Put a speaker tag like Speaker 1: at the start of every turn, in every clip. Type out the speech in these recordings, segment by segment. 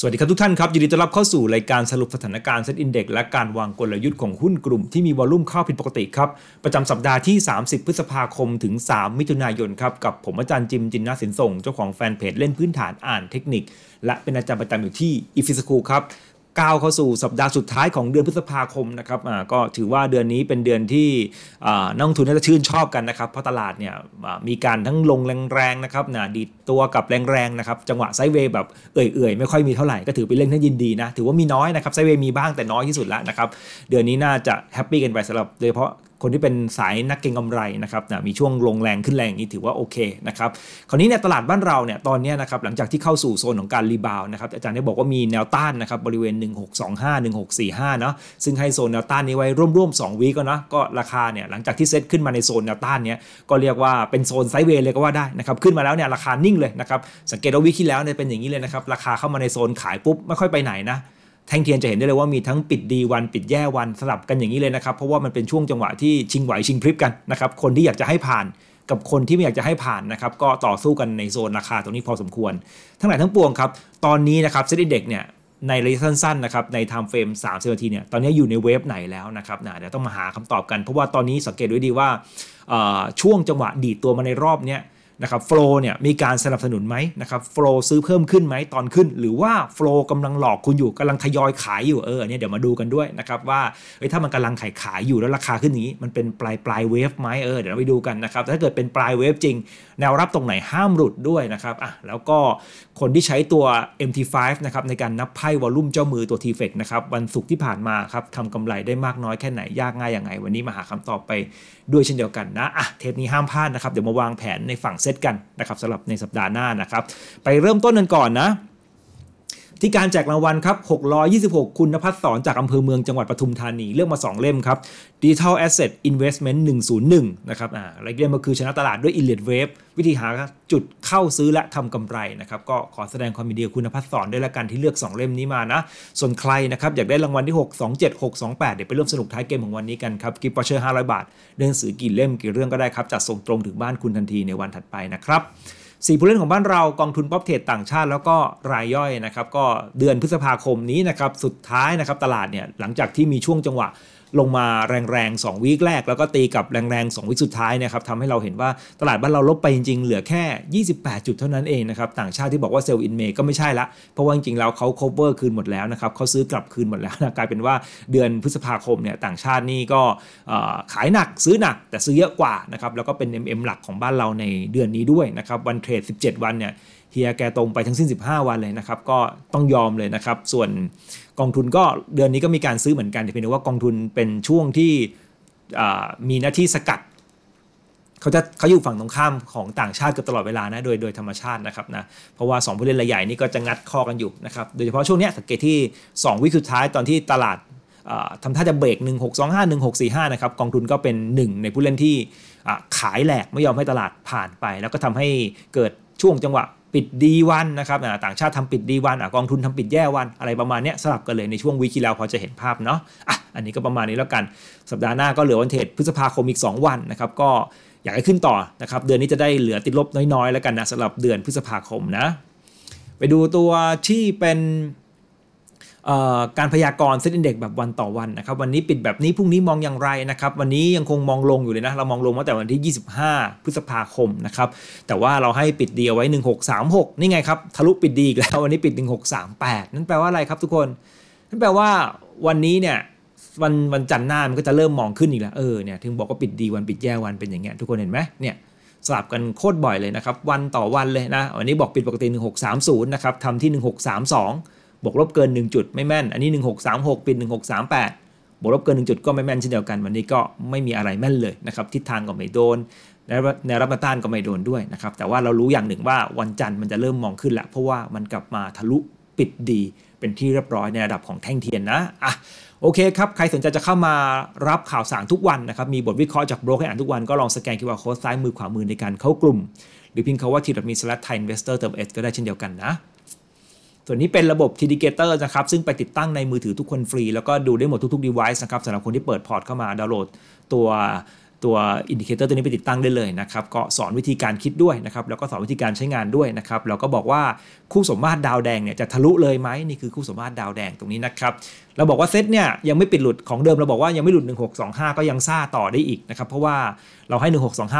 Speaker 1: สวัสดีครับทุกท่านครับยินดีต้อนรับเข้าสู่รายการสรุปสถานการณ์เซ็ตอินเด็กและการวางกลยุทธ์ของหุ้นกลุ่มที่มีวอลุ่มเข้าผิดปกติครับ ประจำสัปดาห์ที่ 30 พฤษภาคมถึง 3 มิถุนายนครับ กับผมอาจารย์จิมจินนาสินส่งเจ้าของแฟนเพจเล่นพื้นฐานอ่านเทคนิค และเป็นอาจารย์ประจำอยู่ที่อีฟิสคูครับก้าวเข้าสู่สัปดาห์สุดท้ายของเดือนพฤษภาคมนะครับก็ถือว่าเดือนนี้เป็นเดือนที่นักลงทุนน่าจะชื่นชอบกันนะครับเพราะตลาดเนี่ยมีการทั้งลงแรงๆนะครับนะดีตัวกับแรงๆนะครับจังหวะไซเวย์แบบเอื่อยๆไม่ค่อยมีเท่าไหร่ก็ถือเป็นเรื่องที่ยินดีนะถือว่ามีน้อยนะครับไซเวย์มีบ้างแต่น้อยที่สุดแล้วนะครับ เดือนนี้น่าจะแฮปปี้กันไปสำหรับโดยเฉพาะคนที่เป็นสายนักเก็งกาไรนะครับนะมีช่วงลงแรงขึ้นแรงนี้ถือว่าโอเคนะครับคราวนี้เนี่ยตลาดบ้านเราเนี่ยตอนนี้นะครับหลังจากที่เข้าสู่โซนของการรีบาวนะครับอาจารย์ได้บอกว่ามีแนวต้านนะครับบริเวณ 1625 1645เนาะซึ่งให้โซนแนวต้านนี้ไว้ร่วมๆ2วีก็นะก็ราคาเนี่ยหลังจากที่เซตขึ้นมาในโซนแนวต้านเนี้ยก็เรียกว่าเป็นโซนไซด์เวย์เลยก็ว่าได้นะครับขึ้นมาแล้วเนี่ยราคานิ่งเลยนะครับสังเกตว่าวิที่แล้วเนี่ยเป็นอย่างนี้เลยนะครับราคาเข้ามาในโซนขายปุ๊บไม่ค่อยไปไหนนะแท่งเทียนจะเห็นได้เลยว่ามีทั้งปิดดีวันปิดแย่วันสลับกันอย่างนี้เลยนะครับเพราะว่ามันเป็นช่วงจังหวะที่ชิงไหวชิงพริบกันนะครับคนที่อยากจะให้ผ่านกับคนที่ไม่อยากจะให้ผ่านนะครับก็ต่อสู้กันในโซนราคาตรงนี้พอสมควร ทั้งหลายทั้งปวงครับตอนนี้นะครับเซ็ตอินเด็กเนี่ยในระยะสั้นๆนะครับในไทม์เฟรม30นทีเนี่ยตอนนี้อยู่ในเวฟไหนแล้วนะครับนะเดี๋ยวต้องมาหาคำตอบกันเพราะว่าตอนนี้สังเกตด้วยดีว่า ช่วงจังหวะดีดตัวมาในรอบเนี้ยนะครับโฟล์เนี่ยมีการสนับสนุนไหมนะครับโฟล์ซื้อเพิ่มขึ้นไหมตอนขึ้น หรือว่าโฟล์กำลังหลอกคุณอยู่กำลังทยอยขายอยู่เออเนี่ยเดี๋ยวมาดูกันด้วยนะครับว่าเฮ้ยถ้ามันกำลังขายขายอยู่แล้วราคาขึ้นนี้มันเป็นปลายปลายเวฟไหมเออเดี๋ยวเราไปดูกันนะครับถ้าเกิดเป็นปลายเวฟจริง แนวรับตรงไหนห้ามหลุดด้วยนะครับอ่ะแล้วก็คนที่ใช้ตัว MT5 นะครับในการนับไพ่วอลลุ่มเจ้ามือตัว t f x นะครับวันศุกร์ที่ผ่านมาครับทำกำไรได้มากน้อยแค่ไหนยากง่ายอย่างไร วันนี้มาหาคำตอบไปด้วยเช่นเดียวกันนะอ่ะเทปนี้ห้ามพลาดนะครับเดี๋ยวมาวางแผนในฝั่งเซตกันนะครับสำหรับในสัปดาห์หน้านะครับ ไปเริ่มต้นกันก่อนนะที่การแจกรางวัลครับ626 คุณนภัสสอนจากอำเภอเมืองจังหวัดปทุมธานีเลือกมา 2 เล่มครับ Digital Asset Investment 101นะครับ อ่าและเล่มก็คือชนะตลาดด้วย Inlet Wave วิธีหาจุดเข้าซื้อและทำกำไรนะครับ ก็ขอแสดงความยินดีกับคุณนภัสสอนด้วยละกันที่เลือก 2 เล่มนี้มานะ ส่วนใครนะครับอยากได้รางวัลที่627 628เดี๋ยวไปร่วมสนุกท้ายเกมของวันนี้กันครับ กิฟต์ปอเชอร์500บาท เดินสือกี่เล่มกี่เรื่องก็ได้ครับ จัดส่งตรงถึงบ้านคุณทันทีในวันถัดไปนะครับส่ผู้เล่นของบ้านเรากองทุนป๊อปเทรดต่างชาติแล้วก็รายย่อยนะครับ ก็เดือนพฤษภาคมนี้นะครับสุดท้ายนะครับตลาดเนี่ย หลังจากที่มีช่วงจังหวะลงมาแรงๆ 2 วีคแรกแล้วก็ตีกับแรงๆ 2 วีคสุดท้ายนะครับทำให้เราเห็นว่าตลาดบ้านเราลบไปจริงๆเหลือแค่ 28 จุดเท่านั้นเองนะครับต่างชาติที่บอกว่าเซลล์อินเมย์ก็ไม่ใช่ละ เพราะว่าจริงๆแล้วเขา cover คืนหมดแล้วนะครับเขาซื้อกลับคืนหมดแล้วนะ กลายเป็นว่าเดือนพฤษภาคมเนี่ยต่างชาตินี่ก็ขายหนักซื้อหนักแต่ซื้อเยอะกว่านะครับแล้วก็เป็น MM หลักของบ้านเราในเดือนนี้ด้วยนะครับวันเทรด17 วันเนี่ยเฮียแกตรงไปทั้งสิ้น 15 วันเลยนะครับก็ต้องยอมเลยนะครับส่วนกองทุนก็เดือนนี้ก็มีการซื้อเหมือนกันแต่เพียงแต่ว่ากองทุนเป็นช่วงที่มีหน้าที่สกัด เขาจะเขาอยู่ฝั่งตรงข้ามของต่างชาติกับตลอดเวลานะโดยโดยธรรมชาตินะครับนะเพราะว่า 2 ผู้เล่นรายใหญ่นี่ก็จะงัดข้อกันอยู่นะครับ โดยเฉพาะช่วงนี้สังเกตที่ 2วิสุดท้ายตอนที่ตลาดทำท่าจะเบรก 1 6 2 5 1 6 4 5นะครับกองทุนก็เป็น 1 ในผู้เล่นที่ขายแหลกไม่ยอมให้ตลาดผ่านไป แล้วก็ทำให้เกิดช่วงจังหวะปิดดีวันนะครับต่างชาติทำปิดดีวันกองทุนทำปิดแย่วัน อะไรประมาณนี้สลับกันเลยในช่วงวีคที่แล้วพอจะเห็นภาพเนาะ อ่ะ อันนี้ก็ประมาณนี้แล้วกัน สัปดาห์หน้าก็เหลือวันเทรดพฤษภาคมอีก 2 วันนะครับ ก็อยากให้ขึ้นต่อนะครับ เดือนนี้จะได้เหลือติดลบน้อยๆ แล้วกันนะสำหรับเดือนพฤษภาคมนะ ไปดูตัวที่เป็นการพยากรณ์เซ็นดินเด็กแบบวันต่อวันนะครับ วันนี้ปิดแบบนี้พรุ่งนี้มองอย่างไรนะครับวันนี้ยังคงมองลงอยู่เลยนะเรามองลงมาแต่วันที่ 25 พฤษภาคมนะครับแต่ว่าเราให้ปิดดีเอาไว้ 1636 นี่ไงครับทะลุปิดดีอีกแล้ววันนี้ปิด 1638 นั่นแปลว่าอะไรครับทุกคนนั่นแปลว่าวันนี้เนี่ยวันวันจันทร์หน้ามันก็จะเริ่มมองขึ้นอีกแล้วเออเนี่ยถึงบอกว่าปิดดีวันปิดแย่วันเป็นอย่างเงี้ยทุกคนเห็นไหมเนี่ยสลับกันโคตรบ่อยเลยนะครับวันต่อวันเลยนะวันนี้บอกปิดปกติ 1630นะครับทำที่ 1632บวกลบเกิน1จุดไม่แม่น อันนี้ 1636ปิด1638บวกลบเกิน1จุดก็ไม่แม่นเช่นเดียวกัน วันนี้ก็ไม่มีอะไรแม่นเลยนะครับทิศทางก็ไม่โดนแนวรับต้านก็ไม่โดนด้วยนะครับแต่ว่าเรารู้อย่างหนึ่งว่าวันจันทร์มันจะเริ่มมองขึ้นและเพราะว่ามันกลับมาทะลุปิดดีเป็นที่เรียบร้อยในระดับของแท่งเทียนนะอ่ะโอเคครับใครสนใจจะเข้ามารับข่าวสารทุกวันนะครับมีบทวิเคราะห์จากโบรกให้อ่านทุกวันก็ลองสแกนคิวอาร์โค้ดซ้ายมือขวามือในการเข้ากลุ่ม หรือพิมพ์คาว่าทีดมีสลัดไทยอินเวสเตอร์เติมเอสก็ได้เช่นเดียวกันนะส่วนนี้เป็นระบบดิเกเตอร์นะครับซึ่งไปติดตั้งในมือถือทุกคนฟรี แล้วก็ดูได้หมดทุก ๆ device นะครับสำหรับคนที่เปิดพอร์ตเข้ามา ดาวน์โหลดตัวตัวอินดิเคเตอร์ตัวนี้ไปติดตั้งได้เลยนะครับก็สอนวิธีการคิดด้วยนะครับแล้วก็สอนวิธีการใช้งานด้วยนะครับแล้วก็บอกว่าคู่สมมาตรดาวแดงเนี่ยจะทะลุเลยไหมนี่คือคู่สมมาตรดาวแดงตรงนี้นะครับ เราบอกว่าเซตเนี่ยยังไม่ปิดหลุดของเดิมเราบอกว่ายังไม่หลุด 1625 ก็ยังซ่าต่อได้อีกนะครับเพราะว่าเราให้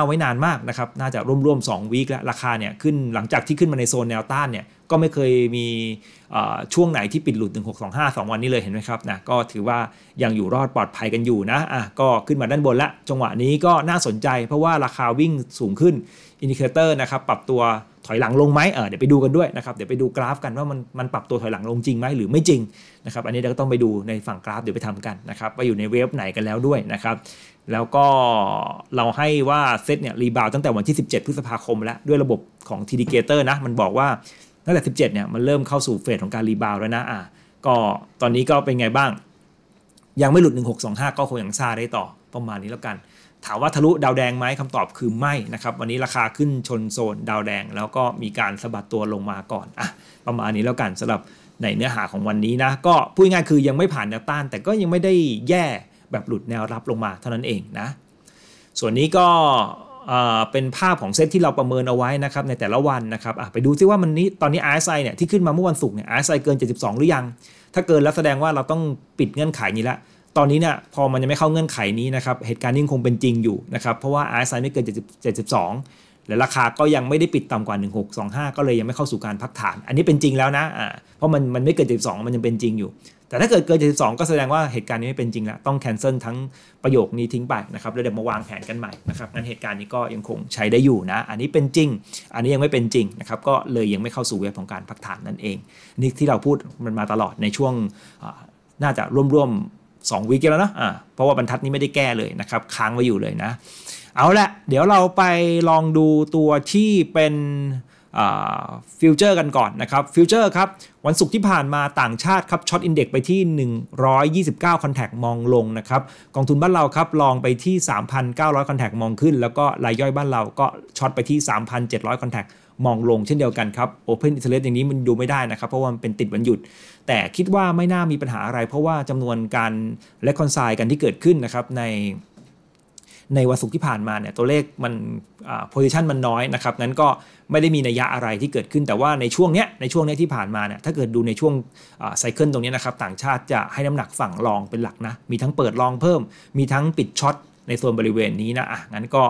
Speaker 1: 1625 ไว้นานมากนะครับน่าจะร่วมๆ2วีคแล้วราคาเนี่ยขึ้นหลังจากที่ขึ้นมาในโซนแนวต้านเนี่ยก็ไม่เคยมีช่วงไหนที่ปิดหลุด1625 2 วันนี้เลยเห็นไหมครับนะก็ถือว่ายังอยู่รอดปลอดภัยกันอยู่นะอ่ะก็ขึ้นมาด้านบนละจังหวะนี้ก็น่าสนใจ เพราะว่าราคาวิ่งสูงขึ้นอินดิเคเตอร์นะครับปรับตัวถอยหลังลงไหมเออเดี๋ยวไปดูกันด้วยนะครับ เดี๋ยวไปดูกราฟกันว่ามันมันปรับตัวถอยหลังลงจริงไหมหรือไม่จริงนะครับอันนี้เราก็ต้องไปดูในฝั่งกราฟเดี๋ยวไปทำกันนะครับว่าอยู่ในเวฟไหนกันแล้วด้วยนะครับแล้วก็เราให้ว่าเซตเนี่ยรีบาวตั้งแต่วันที่ 17 พฤษภาคม แล้วด้วยระบบของทีดีเกเตอร์นะมันบอกว่าตั้งแต่ 17 เนี่ย มันเริ่มเข้าสู่เฟสของการรีบาวแล้วนะ อ่ะ ก็ตอนนี้ก็เป็นไงบ้าง ยังไม่หลุด 1625 ก็คงยังซาได้ต่อ ประมาณนี้แล้วกัน ถามว่าทะลุดาวแดงไหมคำตอบคือ ไม่ นะครับ วันนี้ราคาขึ้นชนโซนดาวแดง แล้วก็มีการสะบัดตัวลงมาก่อน อ่ะ ประมาณนี้แล้วกันสำหรับในเนื้อหาของวันนี้นะ ก็พูดง่ายคือยังไม่ผ่านแนวต้าน แต่ก็ยังไม่ได้แย่แบบหลุดแนวรับลงมา เท่านั้นเองนะ ส่วนนี้ก็เป็นภาพของเซตที่เราประเมินเอาไว้นะครับในแต่ละวันนะครับไปดูซิว่ามันนี้ตอนนี้ RSI เนี่ยที่ขึ้นมาเมื่อวันศุกร์เนี่ย RSI เกิน 72 หรือยัง ถ้าเกินแล้วแสดงว่าเราต้องปิดเงื่อนไขนี้ละ ตอนนี้เนี่ยพอมันยังไม่เข้าเงื่อนไขนี้นะครับเหตุการณ์นี้คงเป็นจริงอยู่นะครับเพราะว่า RSI ไม่เกิน 72 และราคาก็ยังไม่ได้ปิดต่ำกว่า 1625 ก็เลยยังไม่เข้าสู่การพักฐาน อันนี้เป็นจริงแล้วนะเพราะมันมันไม่เกิน72 มันยังเป็นจริงอยู่แต่ถ้าเกิดเกิน72ก็แสดงว่าเหตุการณ์นี้ไม่เป็นจริงแล้วต้องแคนเซิลทั้งประโยคนี้ทิ้งไปนะครับแล้วเดี๋ยวมาวางแผนกันใหม่นะครับงั้น เหตุการณ์นี้ก็ยังคงใช้ได้อยู่นะ อันนี้เป็นจริง อันนี้ยังไม่เป็นจริงนะครับก็เลยยังไม่เข้าสู่เวงของการพักฐานนั่นเองนี่ที่เราพูดมันมาตลอดในช่วงน่าจะร่วมๆ2วีคแล้วนะะเพราะว่าบรรทัดนี้ไม่ได้แก้เลยนะครับค้างไว้อยู่เลยนะ เอาละเดี๋ยวเราไปลองดูตัวที่เป็นฟิวเจอร์กันก่อนนะครับ ฟิวเจอร์ครับ วันศุกร์ที่ผ่านมาต่างชาติครับช็อตอินเด็กไปที่ 129คอนแทคมองลงนะครับ กองทุนบ้านเราครับ ลองไปที่ 3,900คอนแทคมองขึ้น แล้วก็รายย่อยบ้านเราก็ช็อตไปที่ 3,700คอนแทคมองลง เช่นเดียวกันครับโอเพนอิสเล s อย่างนี้มันดูไม่ได้นะครับ เพราะว่ามันเป็นติดวันหยุด แต่คิดว่าไม่น่ามีปัญหาอะไร เพราะว่าจำนวนการและคอนไซน์กันที่เกิดขึ้นนะครับใน ในวันศุกร์ที่ผ่านมาเนี่ยตัวเลขมันโพซิชันมันน้อยนะครับงั้นก็ไม่ได้มีนัยยะอะไรที่เกิดขึ้นแต่ว่าในช่วงเนี้ยในช่วงเนี้ยที่ผ่านมาเนี่ยถ้าเกิดดูในช่วงไซเคิลตรงนี้นะครับต่างชาติจะให้น้ำหนักฝั่งรองเป็นหลักนะมีทั้งเปิดรองเพิ่มมีทั้งปิดช็อตในโซนบริเวณนี้นะอ่ะงั้นก็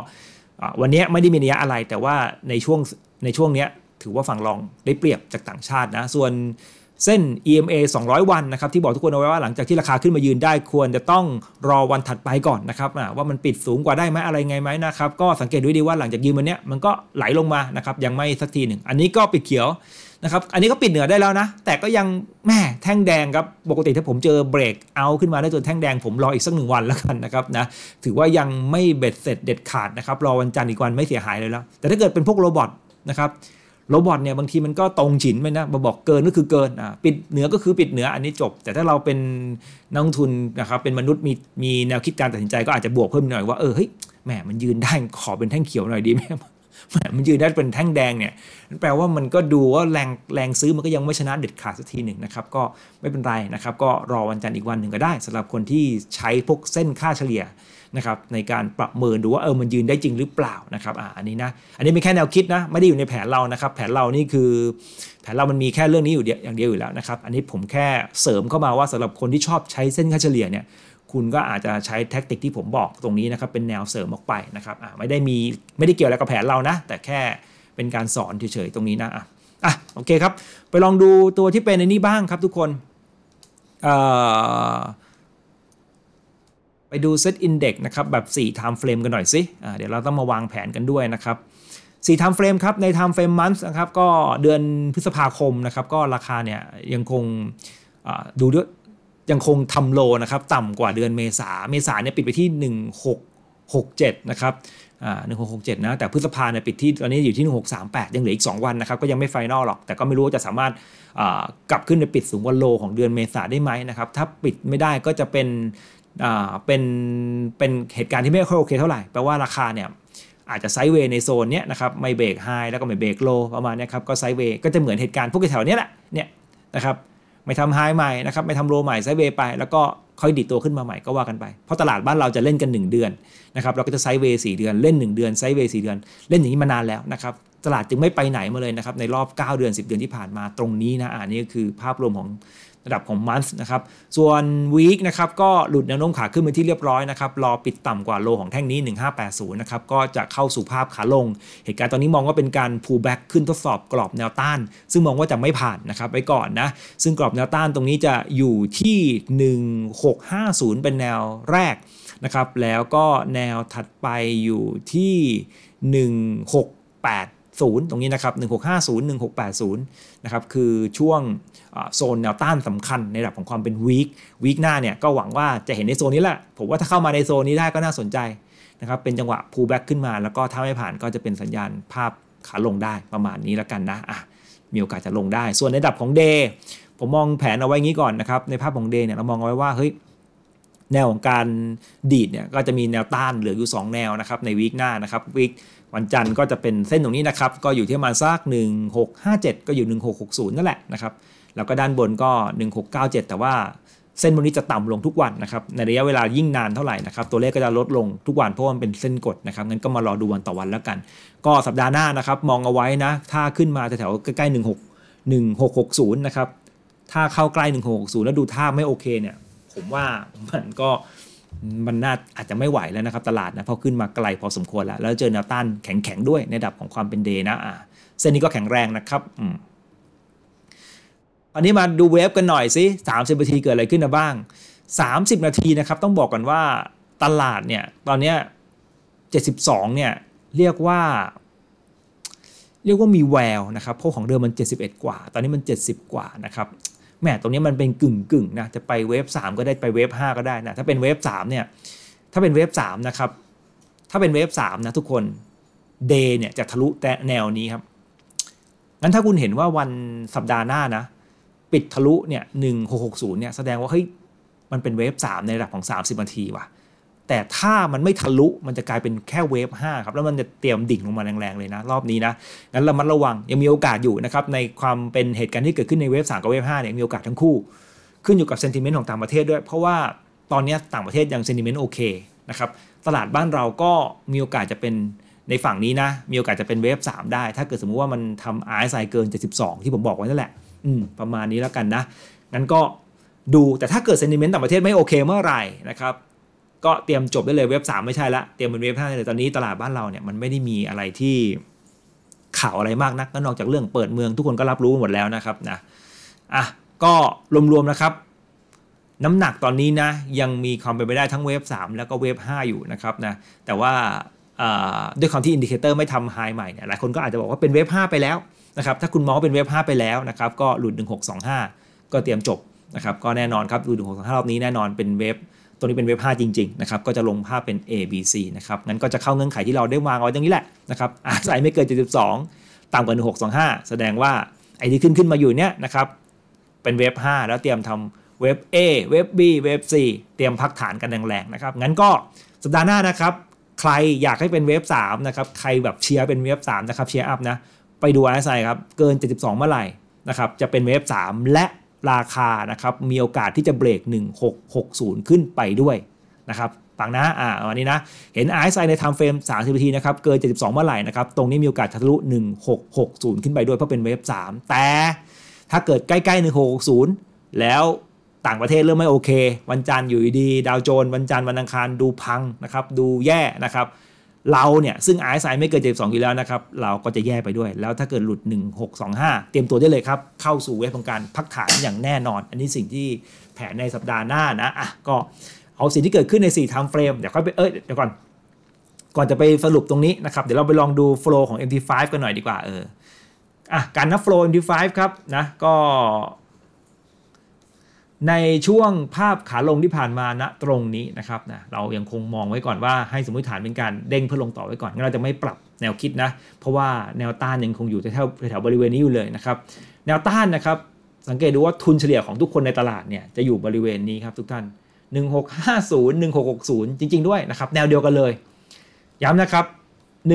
Speaker 1: วันนี้ไม่ได้มีนัยยะอะไร แต่ว่าในช่วงในช่วงเนี้ยถือว่าฝั่งรองได้เปรียบจากต่างชาตินะ ส่วนเส้น EMA 200 วันนะครับที่บอกทุกคนเอาไว้ว่าหลังจากที่ราคาขึ้นมายืนได้ควรจะต้องรอวันถัดไปก่อนนะครับว่ามันปิดสูงกว่าได้ไหมอะไรไงไหมนะครับ ก็สังเกตดูดีว่าหลังจากยืนมันนี้ยมันก็ไหลลงมานะครับยังไม่สักทีหนึ่งอันนี้ก็ปิดเขียวนะครับอันนี้ก็ปิดเหนือได้แล้วนะ แต่ก็ยังแม่แท่งแดงครับปกติถ้าผมเจอเบรกเอาขึ้นมาได้จนแท่งแดงผมรออีกสักหนึ่งวันแล้วกันนะครับนะถือว่ายังไม่เบ็ดเสร็จเด็ดขาดนะครับรอวันจันทร์อีกวันไม่เสียหายเลยแล้ว แต่ถ้าเกิดเป็นพวกโรบอทนะครับโรบอทเนี่ยบางทีมันก็ตรงฉินไปนะมาบอกเกินก็คือเกินอ่าปิดเหนือก็คือปิดเหนืออันนี้จบ แต่ถ้าเราเป็นนักลงทุนนะครับเป็นมนุษย์มีมีแนวคิดการตัดสินใจก็อาจจะบวกเพิ่มหน่อยว่าเออเฮ้ยแหมมันยืนได้ขอเป็นแท่งเขียวหน่อยดีไหมแหมมันยืนได้เป็นแท่งแดงเนี่ยนั่นแปลว่ามันก็ดูว่าแรงแรงซื้อมันก็ยังไม่ชนะเด็ดขาดสักทีหนึ่งนะครับก็ไม่เป็นไรนะครับ ก็รอวันจันทร์อีกวันหนึ่งก็ได้ สำหรับคนที่ใช้พวกเส้นค่าเฉลี่ยนะครับในการประเมินดูว่าเออมันยืนได้จริงหรือเปล่านะครับอ่าอันนี้นะอันนี้เป็นแค่แนวคิดนะไม่ได้อยู่ในแผนเรานะครับแผนเรานี่คือแผนเรามันมีแค่เรื่องนี้อยู่เดียวอย่างเดียวอยู่แล้วนะครับ อันนี้ผมแค่เสริมเข้ามาว่าสำหรับคนที่ชอบใช้เส้นค่าเฉลี่ยเนี่ย คุณก็อาจจะใช้แท็กติกที่ผมบอกตรงนี้นะครับเป็นแนวเสริมออกไปนะครับอ่าไม่ได้มีไม่ได้เกี่ยวอะไรกับแผนเรานะ แต่แค่เป็นการสอนเฉยๆตรงนี้นะอ่ะอ่ะโอเคครับ ไปลองดูตัวที่เป็นในนี้บ้างครับทุกคนเอ่อไปดู Set Index นะครับ แบบ 4 Time Frame กันหน่อยสิ เดี๋ยวเราต้องมาวางแผนกันด้วยนะครับ 4 Time Frame ครับ ใน Time Frame Month นะครับก็เดือนพฤษภาคมนะครับ ก็ราคาเนี่ย ยังคงดูด้วยยังคงทำโลนะครับ ต่ำกว่าเดือนเมษาเมษาเนี่ยปิดไปที่ 1667นะครับหนึ่งหกหกเจ็ดนะ แต่พฤษภาเนี่ยปิดที่ตอนนี้อยู่ที่หนึ่งหกสามแปดยังเหลืออีก 2 วันนะครับ ก็ยังไม่ไฟนอลหรอกแต่ก็ไม่รู้ว่าจะสามารถกลับขึ้นไปปิดสูงกว่าโล ของเดือนเมษาได้ไหมนะครับถ้าปิดไม่ได้ก็จะเป็นเป็นเป็นเหตุการณ์ที่ไม่ค่อยโอเคเท่าไหร่แปลว่าราคาเนี่ยอาจจะไซด์เวย์ในโซนเนี้ยนะครับไม่เบรกไฮแล้วก็ไม่เบรกโลประมาณนี้ครับก็ไซด์เวย์ก็จะเหมือนเหตุการณ์พวกแถวเนี้ยแหละเนี่ยนะครับไม่ทำไฮใหม่นะครับไม่ทำโลใหม่ไซด์เวย์ไป แล้วก็ค่อยดีดตัวขึ้นมาใหม่ก็ว่ากันไป เพราะตลาดบ้านเราจะเล่นกัน 1 เดือนนะครับเราก็จะไซด์เวย์สเดือนเล่น 1 เดือนไซด์เวย์สเดือนเล่นอย่างนี้มานานแล้วนะครับตลาดจึงไม่ไปไหนมาเลยนะครับในรอบ 9 เดือน 10 เดือนที่ผ่านมาตรงนี้นะอันนี้ก็คือภาพรวมของระดับของมันส์นะครับ ส่วนวีคนะครับก็หลุดแนวโน้มขาขึ้นมาที่เรียบร้อยนะครับ รอปิดต่ำกว่าโลของแท่งนี้ 1580 นะครับ ก็จะเข้าสู่ภาพขาลง เหตุการณ์ตอนนี้มองว่าเป็นการ pull back ขึ้นทดสอบกรอบแนวต้าน ซึ่งมองว่าจะไม่ผ่านนะครับไว้ก่อนนะ ซึ่งกรอบแนวต้านตรงนี้จะอยู่ที่ 1650 เป็นแนวแรกนะครับ แล้วก็แนวถัดไปอยู่ที่ 168 0 ตรงนี้นะครับ 1650 1680 นะครับ คือช่วงโซนแนวต้านสำคัญ ในระดับของความเป็นวีควีคหน้าเนี่ยก็หวังว่าจะเห็นในโซนนี้แหละ ผมว่าถ้าเข้ามาในโซนนี้ได้ก็น่าสนใจนะครับ เป็นจังหวะ pull back ขึ้นมาแล้วก็ถ้าไม่ผ่านก็จะเป็นสัญญาณภาพขาลงได้ประมาณนี้แล้วกันนะอ่ะมีโอกาสจะลงได้ ส่วนในระดับของดย์ผมมองแผนเอาไว้งี้ก่อนนะครับ ในภาพของดย์เนี่ยเรามองเอาไว้ว่า เฮ้ย แนวของการดีดเนี่ยก็จะมีแนวต้านเหลืออยู่ 2 แนวนะครับ ในวีคหน้านะครับวีควันจันทร์ก็จะเป็นเส้นตรงนี้นะครับ ก็อยู่ที่ประมาณสัก1657 ก็อยู่ 1660 นั่นแหละนะครับแล้วก็ด้านบนก็ 1697 แต่ว่าเส้นบนนี้จะต่ำลงทุกวันนะครับ ในระยะเวลายิ่งนานเท่าไหร่นะครับ ตัวเลขก็จะลดลงทุกวันเพราะมันเป็นเส้นกดนะครับ งั้นก็มารอดูวันต่อวันแล้วกัน ก็สัปดาห์หน้านะครับมองเอาไว้นะถ้าขึ้นมาแถวๆใกล้ๆ16 1660 นะครับถ้าเข้าใกล้ 1660 แล้วดูท่าไม่โอเคเนี่ย ผมว่ามันก็มันน่าอาจจะไม่ไหวแล้วนะครับตลาดนะพอขึ้นมาไกลพอสมควรแล้วแล้วเจอแนวต้านแข็งๆด้วยในดับของความเป็นเดนะอ่าเส้นนี้ก็แข็งแรงนะครับอืมอันนี้มาดูเวฟกันหน่อยสิ30 นาทีเกิดอะไรขึ้นนะบ้าง 30 นาทีนะครับต้องบอกกันว่าตลาดเนี่ย ตอนเนี้ย72 เนี่ย เรียกว่าเรียกว่ามีแววนะครับเพราะของเดิมมัน 71 กว่า ตอนนี้มัน 70 กว่านะครับแหมตรงนี้มันเป็นกึ่งกึ่งนะจะไปเวฟ 3 ก็ได้ไปเวฟ 5 ก็ได้นะถ้าเป็นเวฟ3เนี่ยถ้าเป็นเวฟ 3 นะครับ ถ้าเป็นเวฟ 3 นะทุกคนดย์เนี่ยจะทะลุแต่แนวนี้ครับ งั้นถ้าคุณเห็นว่าวันสัปดาห์หน้านะปิดทะลุเนี่ยหนึ่งหกหกศูนย์เนี่ย แสดงว่า เฮ้ย มันเป็นเวฟ 3 ในระดับของ 30นาทีว่ะแต่ถ้ามันไม่ทะลุมันจะกลายเป็นแค่เวฟ5ครับแล้วมันจะเตรียมดิ่งลงมาแรงๆเลยนะ รอบนี้นะงั้นเรามัดระวังยังมีโอกาสอยู่นะครับในความเป็นเหตุการณ์ที่เกิดขึ้นในเวฟ3กับเวฟ5เนี่ยมีโอกาสทั้งคู่ ขึ้นอยู่กับเซนติเมนต์ของต่างประเทศด้วย เพราะว่าตอนนี้ต่างประเทศยังเซนติเมนต์โอเคนะครับตลาดบ้านเราก็มีโอกาสจะเป็นในฝั่งนี้นะ มีโอกาสจะเป็นเวฟ3ได้ ถ้าเกิดสมมุติว่ามันทำไอซ์ไซเกิน72ที่ผมบอกไว้นั่นแหละอืมประมาณนี้แล้วกันนะงั้นก็ดูแต่ถ้าเกิดเซนติเมนต์ต่างประเทศไม่โอเคเมื่อไหร่นะครับก็เตรียมจบได้เลยเว็บ3ไม่ใช่ละเตรียมเป็นเว็บห้าเลยตอนนี้ตลาดบ้านเราเนี่ยมันไม่ได้มีอะไรที่ข่าวอะไรมากนักนอกจากเรื่องเปิดเมืองทุกคนก็รับรู้หมดแล้วนะครับนะอ่ะก็รวมๆนะครับ น้ำหนักตอนนี้นะยังมีความเป็นไปได้ทั้งเวฟ3แล้วก็เวฟ5อยู่นะครับนะแต่ว่าด้วยความที่อินดิเคเตอร์ไม่ทำไฮใหม่เนี่ยหลายคนก็อาจจะบอกว่าเป็นเวฟ5ไปแล้วนะครับถ้าคุณมองว่าเป็นเวฟ5ไปแล้วนะครับก็หลุด1625 ก็เตรียมจบนะครับก็แน่นอนครับหลุด1625รอบนี้แน่นอนเป็นเวฟตัวนี้เป็นเว็บ5จริงๆนะครับก็จะลงภาพเป็น A B C นะครับงั้นก็จะเข้าเงื่อนไขที่เราได้วางไว้ตรงนี้แหละนะครับอาศัยไม่เกิน 72 ต่ำกว่า1625 แสดงว่า ไอ้ที่ขึ้นขึ้นมาอยู่เนี้ยนะครับเป็นเว็บ 5 แล้วเตรียมทำเว็บ A เว็บ B เว็บ C เตรียมพักฐานกันแรงๆนะครับงั้นก็สัปดาห์หน้านะครับ ใครอยากให้เป็นเว็บ3นะครับใครแบบเชียร์เป็นเว็บ3นะครับเชียร์อัพนะไปดูอาศัยครับเกิน 72 เมื่อไหร่นะครับจะเป็นเว็บ3และราคานะครับมีโอกาสที่จะเบรก 1660 ขึ้นไปด้วยนะครับฟังนะอ่าวันนี้นะ เห็น RSI ในไทม์เฟรม30 นาทีนะครับ เกิน 72 เมื่อไหร่นะครับ ตรงนี้มีโอกาสทะลุ 1660 ขึ้นไปด้วยเพราะเป็นเวฟ 3 แต่ถ้าเกิดใกล้ๆ 1660 แล้วต่างประเทศเริ่มไม่โอเค วันจันทร์อยู่ดี ดาวโจน วันจันทร์วันอังคาร ดูพังนะครับดูแย่นะครับเราเนี่ยซึ่ง RSI ไม่เกิน72อยู่แล้วนะครับเราก็จะแย่ไปด้วย แล้วถ้าเกิดหลุด 1625 เตรียมตัวได้เลยครับ เข้าสู่เวฟของการพักฐานอย่างแน่นอน อันนี้สิ่งที่แผนในสัปดาห์หน้านะอ่ะก็เอาสิ่งที่เกิดขึ้นใน4 time frame เดี๋ยวค่อยไปเอ้ยเดี๋ยวก่อนก่อนจะไปสรุปตรงนี้นะครับเดี๋ยวเราไปลองดูโฟล์ของ MT5 กันหน่อยดีกว่าเอออ่ะการนับโฟล์ MT5 ครับนะ ก็ในช่วงภาพขาลงที่ผ่านมาณตรงนี้นะครับนะเรายังคงมองไว้ก่อนว่าให้สมมติฐานเป็นการเด้งเพื่อลงต่อไว้ก่อนเราจะไม่ปรับแนวคิดนะเพราะว่าแนวต้านยังคงอยู่แถวแถวบริเวณนี้อยู่เลยนะครับแนวต้านนะครับสังเกตดูว่าทุนเฉลี่ยของทุกคนในตลาดเนี่ยจะอยู่บริเวณนี้ครับทุกท่าน 1650 1660 จริงๆด้วยนะครับแนวเดียวกันเลยย้ำนะครับ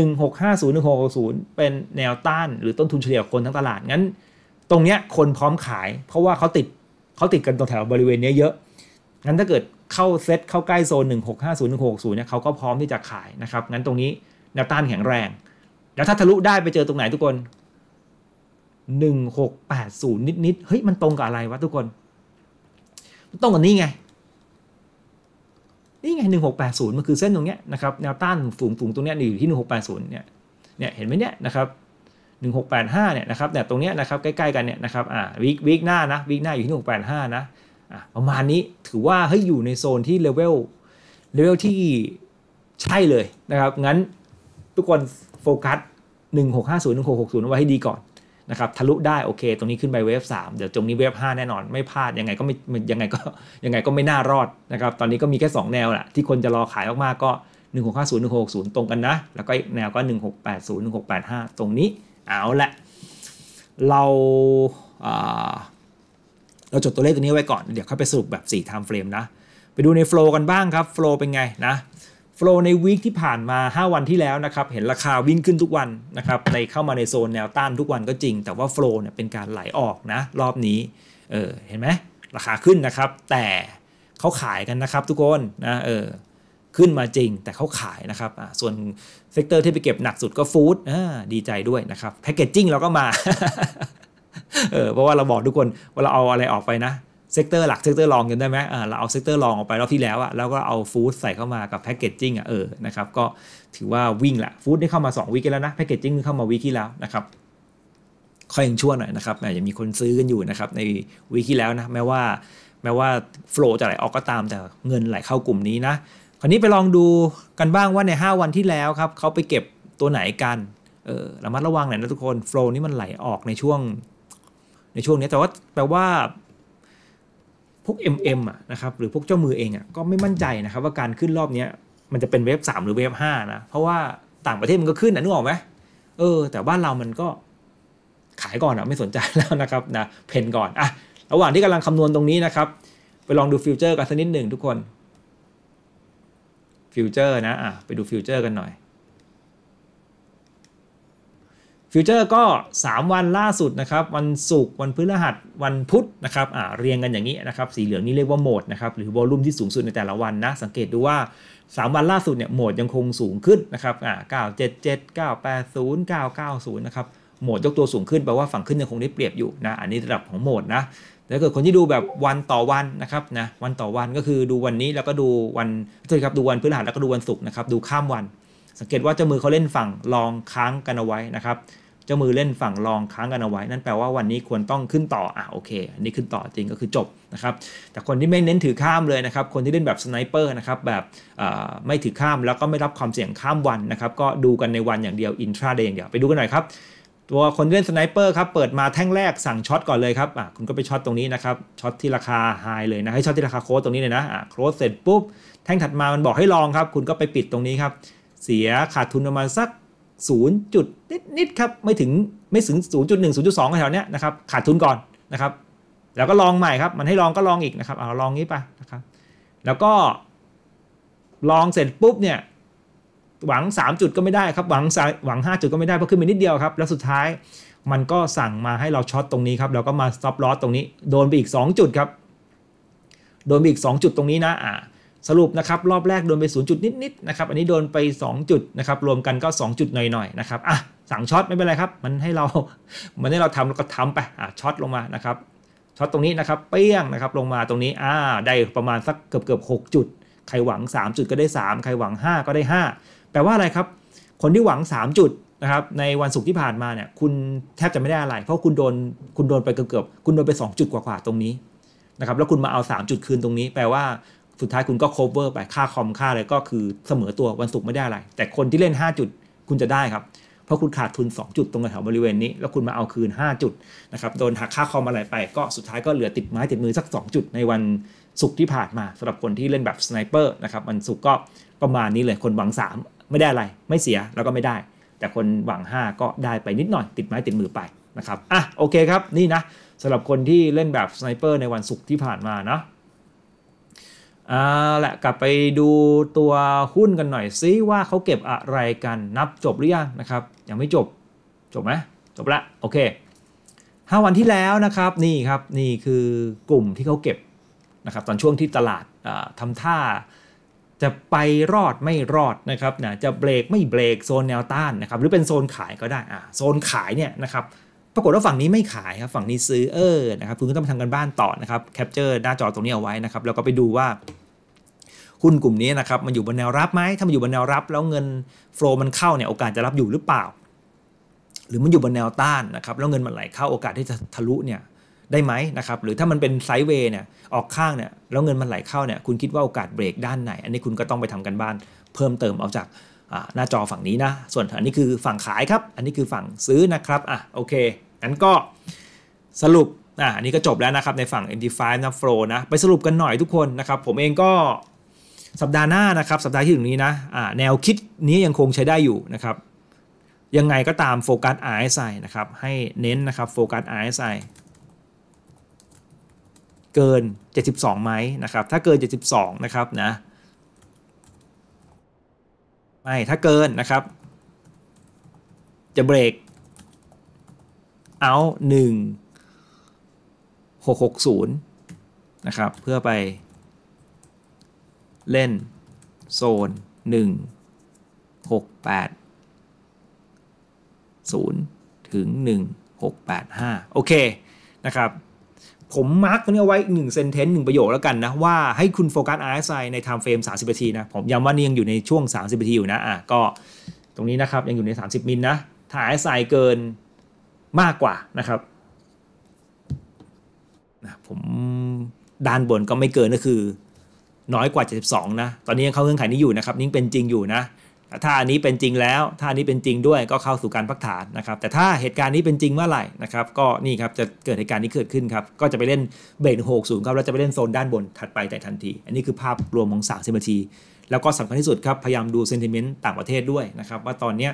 Speaker 1: 1650 1660เป็นแนวต้านหรือต้นทุนเฉลี่ยคนทั้งตลาดงั้น ตรงเนี้ยคนพร้อมขาย เพราะว่าเขาติดเขาติดกันตรงแถวบริเวณนี้เยอะ งั้นถ้าเกิดเข้าเซตเข้าใกล้โซน 1650 1 6 0เนี่ยเขาก็พร้อมที่จะขายนะครับ งั้นตรงนี้ แนวต้านแข็งแรง แล้วถ้าทะลุได้ไปเจอตรงไหนทุกคน 1680 นิดนิดเฮ้ยมันตรงกับอะไรวะทุกคนมันตรงกับนี่ไง นี่ไง 1680 มันคือเส้นตรงเนี้ยนะครับแนวต้านฝูง ๆ ตรงเนี้ยอยู่ที่ 1680เนี่ยเนี่ยเห็นไหมเนี่ยนะครับ1685เนี่ยนะครับเนี่ยตรงเนี้ยนะครับใกล้ๆกันเนี่ยนะครับ อ่าวิกวิกหน้านะวิกหน้าอยู่ที่685นะ อ่ะประมาณนี้ถือว่าให้อยู่ในโซนที่เลเวล เลเวลที่ใช่เลยนะครับ งั้นทุกคนโฟกัส1650 1660ไว้ให้ดีก่อนนะครับ ทะลุได้โอเค ตรงนี้ขึ้นไปเวฟ 3 เดี๋ยวตรงนี้เวฟ 5 แน่นอน ไม่พลาด ยังไงก็ไม่ ยังไงก็ ยังไงก็ไม่น่ารอดนะครับ ตอนนี้ก็มีแค่ 2 แนวแหละที่คนจะรอขายมากๆก็ 1650 1660 ตรงกันนะ แล้วก็แนวก็ 1680 1685 ตรงนี้เอาละเราเราจดตัวเลขตัวนี้ไว้ก่อน เดี๋ยวเข้าไปสรุปแบบ 4 time frame นะ ไปดูในโฟล์กันบ้างครับโฟล์เป็นไงนะโฟล์ในวีคที่ผ่านมา 5 วันที่แล้วนะครับ เห็นราคาวิ่งขึ้นทุกวันนะครับ ในเข้ามาในโซนแนวต้านทุกวันก็จริง แต่ว่าโฟล์เนี่ยเป็นการไหลออกนะ รอบนี้ เออ เห็นไหม ราคาขึ้นนะครับ แต่เขาขายกันนะครับทุกคนนะ เออขึ้นมาจริง แต่เขาขายนะครับส่วนเซกเตอร์ที่ไปเก็บหนักสุดก็ฟู้ดดีใจด้วยนะครับแพคเกจจิ้งเราก็มาเออเพราะว่าเราบอกทุกคนว่าเราเอาอะไรออกไปนะเซกเตอร์หลักเซกเตอร์รองกันได้ไหมเราเอาเซกเตอร์รองออกไปรอบที่แล้วอะแล้วก็เอาฟู้ดใส่เข้ามากับแพคเกจจิ้งอะเออนะครับ ก็ถือว่าวิ่งละฟู้ดได้เข้ามา 2วิกแล้วนะแพคเกจจิ้งเข้ามาวิกที่แล้วนะครับ ค่อยยังชั่วหน่อยนะครับยังมีคนซื้อกันอยู่นะครับ ในวิกที่แล้วนะ แม้ว่า แม้ว่าโฟล์จะไหลออกก็ตามแต่เงินไหลเข้ากลุ่มนี้นะคราวนี้ไปลองดูกันบ้างว่าใน 5 วันที่แล้วครับเขาไปเก็บตัวไหนกัน เออระมัดระวังหน่อยนะทุกคนโฟล์นี้มันไหลออกในช่วง ในช่วงนี้แต่ว่าแปลว่าพวก MM อ่ะนะครับหรือพวกเจ้ามือเองอ่ะก็ไม่มั่นใจนะครับ ว่าการขึ้นรอบนี้มันจะเป็นเวฟ3หรือเวฟ5นะ เพราะว่าต่างประเทศมันก็ขึ้นนะนึกออกไหมเออ แต่บ้านเรามันก็ขายก่อนอ่ะไม่สนใจแล้วนะครับนะเพนก่อนอ่ะระหว่างที่กำลังคำนวณตรงนี้นะครับไปลองดูฟิวเจอร์กันสักนิดหนึ่งทุกคนฟิวเจอร์นะ อ่ะไปดูฟิวเจอร์กันหน่อย ฟิวเจอร์ก็ 3 วันล่าสุดนะครับวันศุกร์วันพฤหัสวันพุธนะครับ อ่า เรียงกันอย่างนี้นะครับสีเหลืองนี่เรียกว่าโหมดนะครับหรือวอลลุ่มที่สูงสุดในแต่ละวันนะ สังเกตดูว่า 3 วันล่าสุดเนี่ยโหมดยังคงสูงขึ้นนะครับ อ่า977 980 990นะครับโหมดยกตัวสูงขึ้นแปลว่าฝั่งขึ้นยังคงได้เปรียบอยู่นะอันนี้ระดับของโหมดนะแล้วเกิดคนที่ดูแบบวันต่อวันนะครับนะวันต่อวันก็คือดูวันนี้แล้วก็ดูวันโทษครับดูวันพฤหัสแล้วก็ดูวันศุกร์นะครับดูข้ามวัน สังเกตว่าเจ้ามือเขาเล่นฝั่งรองค้างกันเอาไว้นะครับเจ้ามือเล่นฝั่งรองค้างกันเอาไว้ นั่นแปลว่าวันนี้ควรต้องขึ้นต่ออ่ะโอเคอันนี้ขึ้นต่อจริงก็คือจบนะครับแต่คนที่ไม่เน้นถือข้ามเลยนะครับคนที่เล่นแบบสไนเปอร์นะครับแบบไม่ถือข้ามแล้วก็ไม่รับความเสี่ยงข้ามวันนะครับ ก็ดูกันในวันอย่างเดียวอินทราเดย์อย่างเดียวไปดูกันหน่อยครับตัวคนเล่นสไนเปอร์ครับเปิดมาแท่งแรกสั่งช็อตก่อนเลยครับอ่ะคุณก็ไปช็อตตรงนี้นะครับช็อตที่ราคาไฮเลยนะ ให้ช็อตที่ราคาโค้ดตรงนี้เลยนะอ่ะโคตรเสร็จปุ๊บแท่งถัดมามันบอกให้ลองครับคุณก็ไปปิดตรงนี้ครับเสียขาดทุนประมาณสัก0จุดนิดๆครับไม่ถึงไม่ถึง0.1 0.2แถวเนี้ยนะครับขาดทุนก่อนนะครับแล้วก็ลองใหม่ครับ มันให้ลองก็ลองอีกนะครับเอาลองนี้ไปนะครับแล้วก็ลองเสร็จปุ๊บเนี่ยหวัง3จุดก็ไม่ได้ครับหวังหวัง5 จุดก็ไม่ได้ เพราะขึ้นไปนิดเดียวครับแล้วสุดท้ายมันก็สั่งมาให้เราช็อตตรงนี้ครับเราก็มาซับอลอสตรงนี้ โดนไป อีก 2 จุดครับ โดนไปอีก 2 จุดตรงนี้นะอ่าสรุปนะครับรอบแรกโดนไป 0 จุดนิดๆนะครับอันนี้ โดนไป 2 จุดนะครับรวมกันก็ 2 จุดหน่อยๆนะครับอ่ะสั่งช็อตไม่เป็นไรครับมันให้เรามันให้เราทำแล้วก็ทำไปอ่ะช็อตลงมานะครับช็อตตรงนี้นะครับเปี้ยงนะครับลงมาตรงนี้อ่าได้ประมาณสักเกือบเกือบหจุดใครหวัง3จุดก็ได้3 ใครหวัง 5 ก็ได้ 5แปลว่าอะไรครับ คนที่หวัง3จุดนะครับในวันศุกร์ที่ผ่านมาเนี่ยคุณแทบจะไม่ได้อะไร เพราะคุณโดนคุณโดนไปเกือบๆคุณโดนไป2จุดกว่าๆตรงนี้นะครับแล้วคุณมาเอา 3 จุดคืนตรงนี้แปลว่าสุดท้ายคุณก็ cover ไปค่าคอมค่าอะไรก็คือเสมอตัววันศุกร์ไม่ได้อะไร แต่คนที่เล่น 5 จุด คุณจะได้ครับเพราะคุณขาดทุน 2 จุดตรงแถวบริเวณนี้ แล้วคุณมาเอาคืน 5 จุดนะครับโดนหักค่าคอมอะไรไป ก็สุดท้ายก็เหลือติดไม้ติดมือสัก 2 จุด ในวันศุกร์ที่ผ่านมาสำหรับคนที่เล่นแบบสไนเปอร์นะครับวันศุกร์ก็ประมาณนี้เลยคนหวัง3ไม่ได้อะไรไม่เสียแล้วก็ไม่ได้ แต่คนหวัง 5 ก็ได้ไปนิดหน่อยติดไม้ติดมือไปนะครับอ่ะโอเคครับนี่นะสำหรับคนที่เล่นแบบสไนเปอร์ในวันศุกร์ที่ผ่านมานะอ่าแหละกลับไปดูตัวหุ้นกันหน่อยซิว่าเขาเก็บอะไรกันนับจบหรือยังนะครับยังไม่จบจบไหมจบละโอเค5วันที่แล้วนะครับนี่ครับนี่คือกลุ่มที่เขาเก็บนะครับตอนช่วงที่ตลาดทำท่าจะไปรอดไม่รอดนะครับนะจะเบรกไม่เบรกโซนแนวต้านนะครับหรือเป็นโซนขายก็ได้อ่าโซนขายเนี่ยนะครับปรากฏว่าฝั่งนี้ไม่ขายครับฝั่งนี้ซื้อเออนะครับคุณก็ต้องไปทำกันบ้านต่อนะครับแคปเจอร์หน้าจอตรงนี้เอาไว้นะครับแล้วก็ไปดูว่าหุ้นกลุ่มนี้นะครับมันอยู่บนแนวรับไหมถ้ามันอยู่บนแนวรับ แล้วเงินโฟลมันเข้าเนี่ยโอกาสจะรับอยู่หรือเปล่า หรือมันอยู่บนแนวต้านนะครับแล้วเงินมันไหลเข้าโอกาสที่จะทะลุเนี่ยได้ไหมนะครับหรือถ้ามันเป็นไซด์เวย์เนี่ยออกข้างเนี่ยแล้วเงินมันไหลเข้าเนี่ยคุณคิดว่าโอกาสเบรกด้านไหนอันนี้คุณก็ต้องไปทำกันบ้านเพิ่มเติมเอาจากหน้าจอฝั่งนี้นะส่วนอันนี้คือฝั่งขายครับอันนี้คือฝั่งซื้อนะครับอ่ะโอเคงั้นก็สรุปอ่ะอันนี้ก็จบแล้วนะครับในฝั่ง m d 5นะโฟนะไปสรุปกันหน่อยทุกคนนะครับผมเองก็สัปดาห์หน้านะครับ สัปดาห์ที่ถึงนี้นะอ่าแนวคิดนี้ยังคงใช้ได้อยู่นะครับยังไงก็ตามโฟกัส RSI นะครับให้เน้นนะครับโฟกัส RSI เกิน72ไหมนะครับถ้าเกิน72นะครับนะไม่ถ้าเกินนะครับ จะเบรกเอาหนึ่งหกหกศูนย์นะครับ เพื่อไป เล่นโซนหนึ่งหกแปดศูนย์ถึงหนึ่งหกแปดห้าโอเค นะครับผมมาร์กตรงนี้เอาไว้หนึ่งเซนเทนต์หนึ่งประโยคแล้วกันนะ ว่าให้คุณโฟกัส RSI ในไทม์เฟรม30นาทีนะ ผมย้ำว่านี่ยังอยู่ในช่วง 30นาทีอยู่นะอ่ะก็ตรงนี้นะครับ ยังอยู่ใน 30 มิลนะถ้า RSI เกินมากกว่านะครับนะผมด้านบนก็ไม่เกินก็คือ น้อยกว่า 72 นะ ตอนนี้ยังเข้าเงื่อนไขนี้อยู่นะครับ นี่เป็นจริงอยู่นะถ้าอันนี้เป็นจริงแล้ว ถ้าอันนี้เป็นจริงด้วยก็เข้าสู่การพักฐานนะครับ แต่ถ้าเหตุการณ์นี้เป็นจริงเมื่อไหร่นะครับ ก็นี่ครับจะเกิดเหตุการณ์นี้เกิดขึ้นครับ ก็จะไปเล่นเบรกหกศูนย์ครับเราจะไปเล่นโซนด้านบนถัดไปแต่ทันที อันนี้คือภาพรวมของ3ามสิบนาที แล้วก็สำคัญที่สุดครับพยายามดูเซนติเมนต์ต่างประเทศด้วยนะครับว่าตอนนี้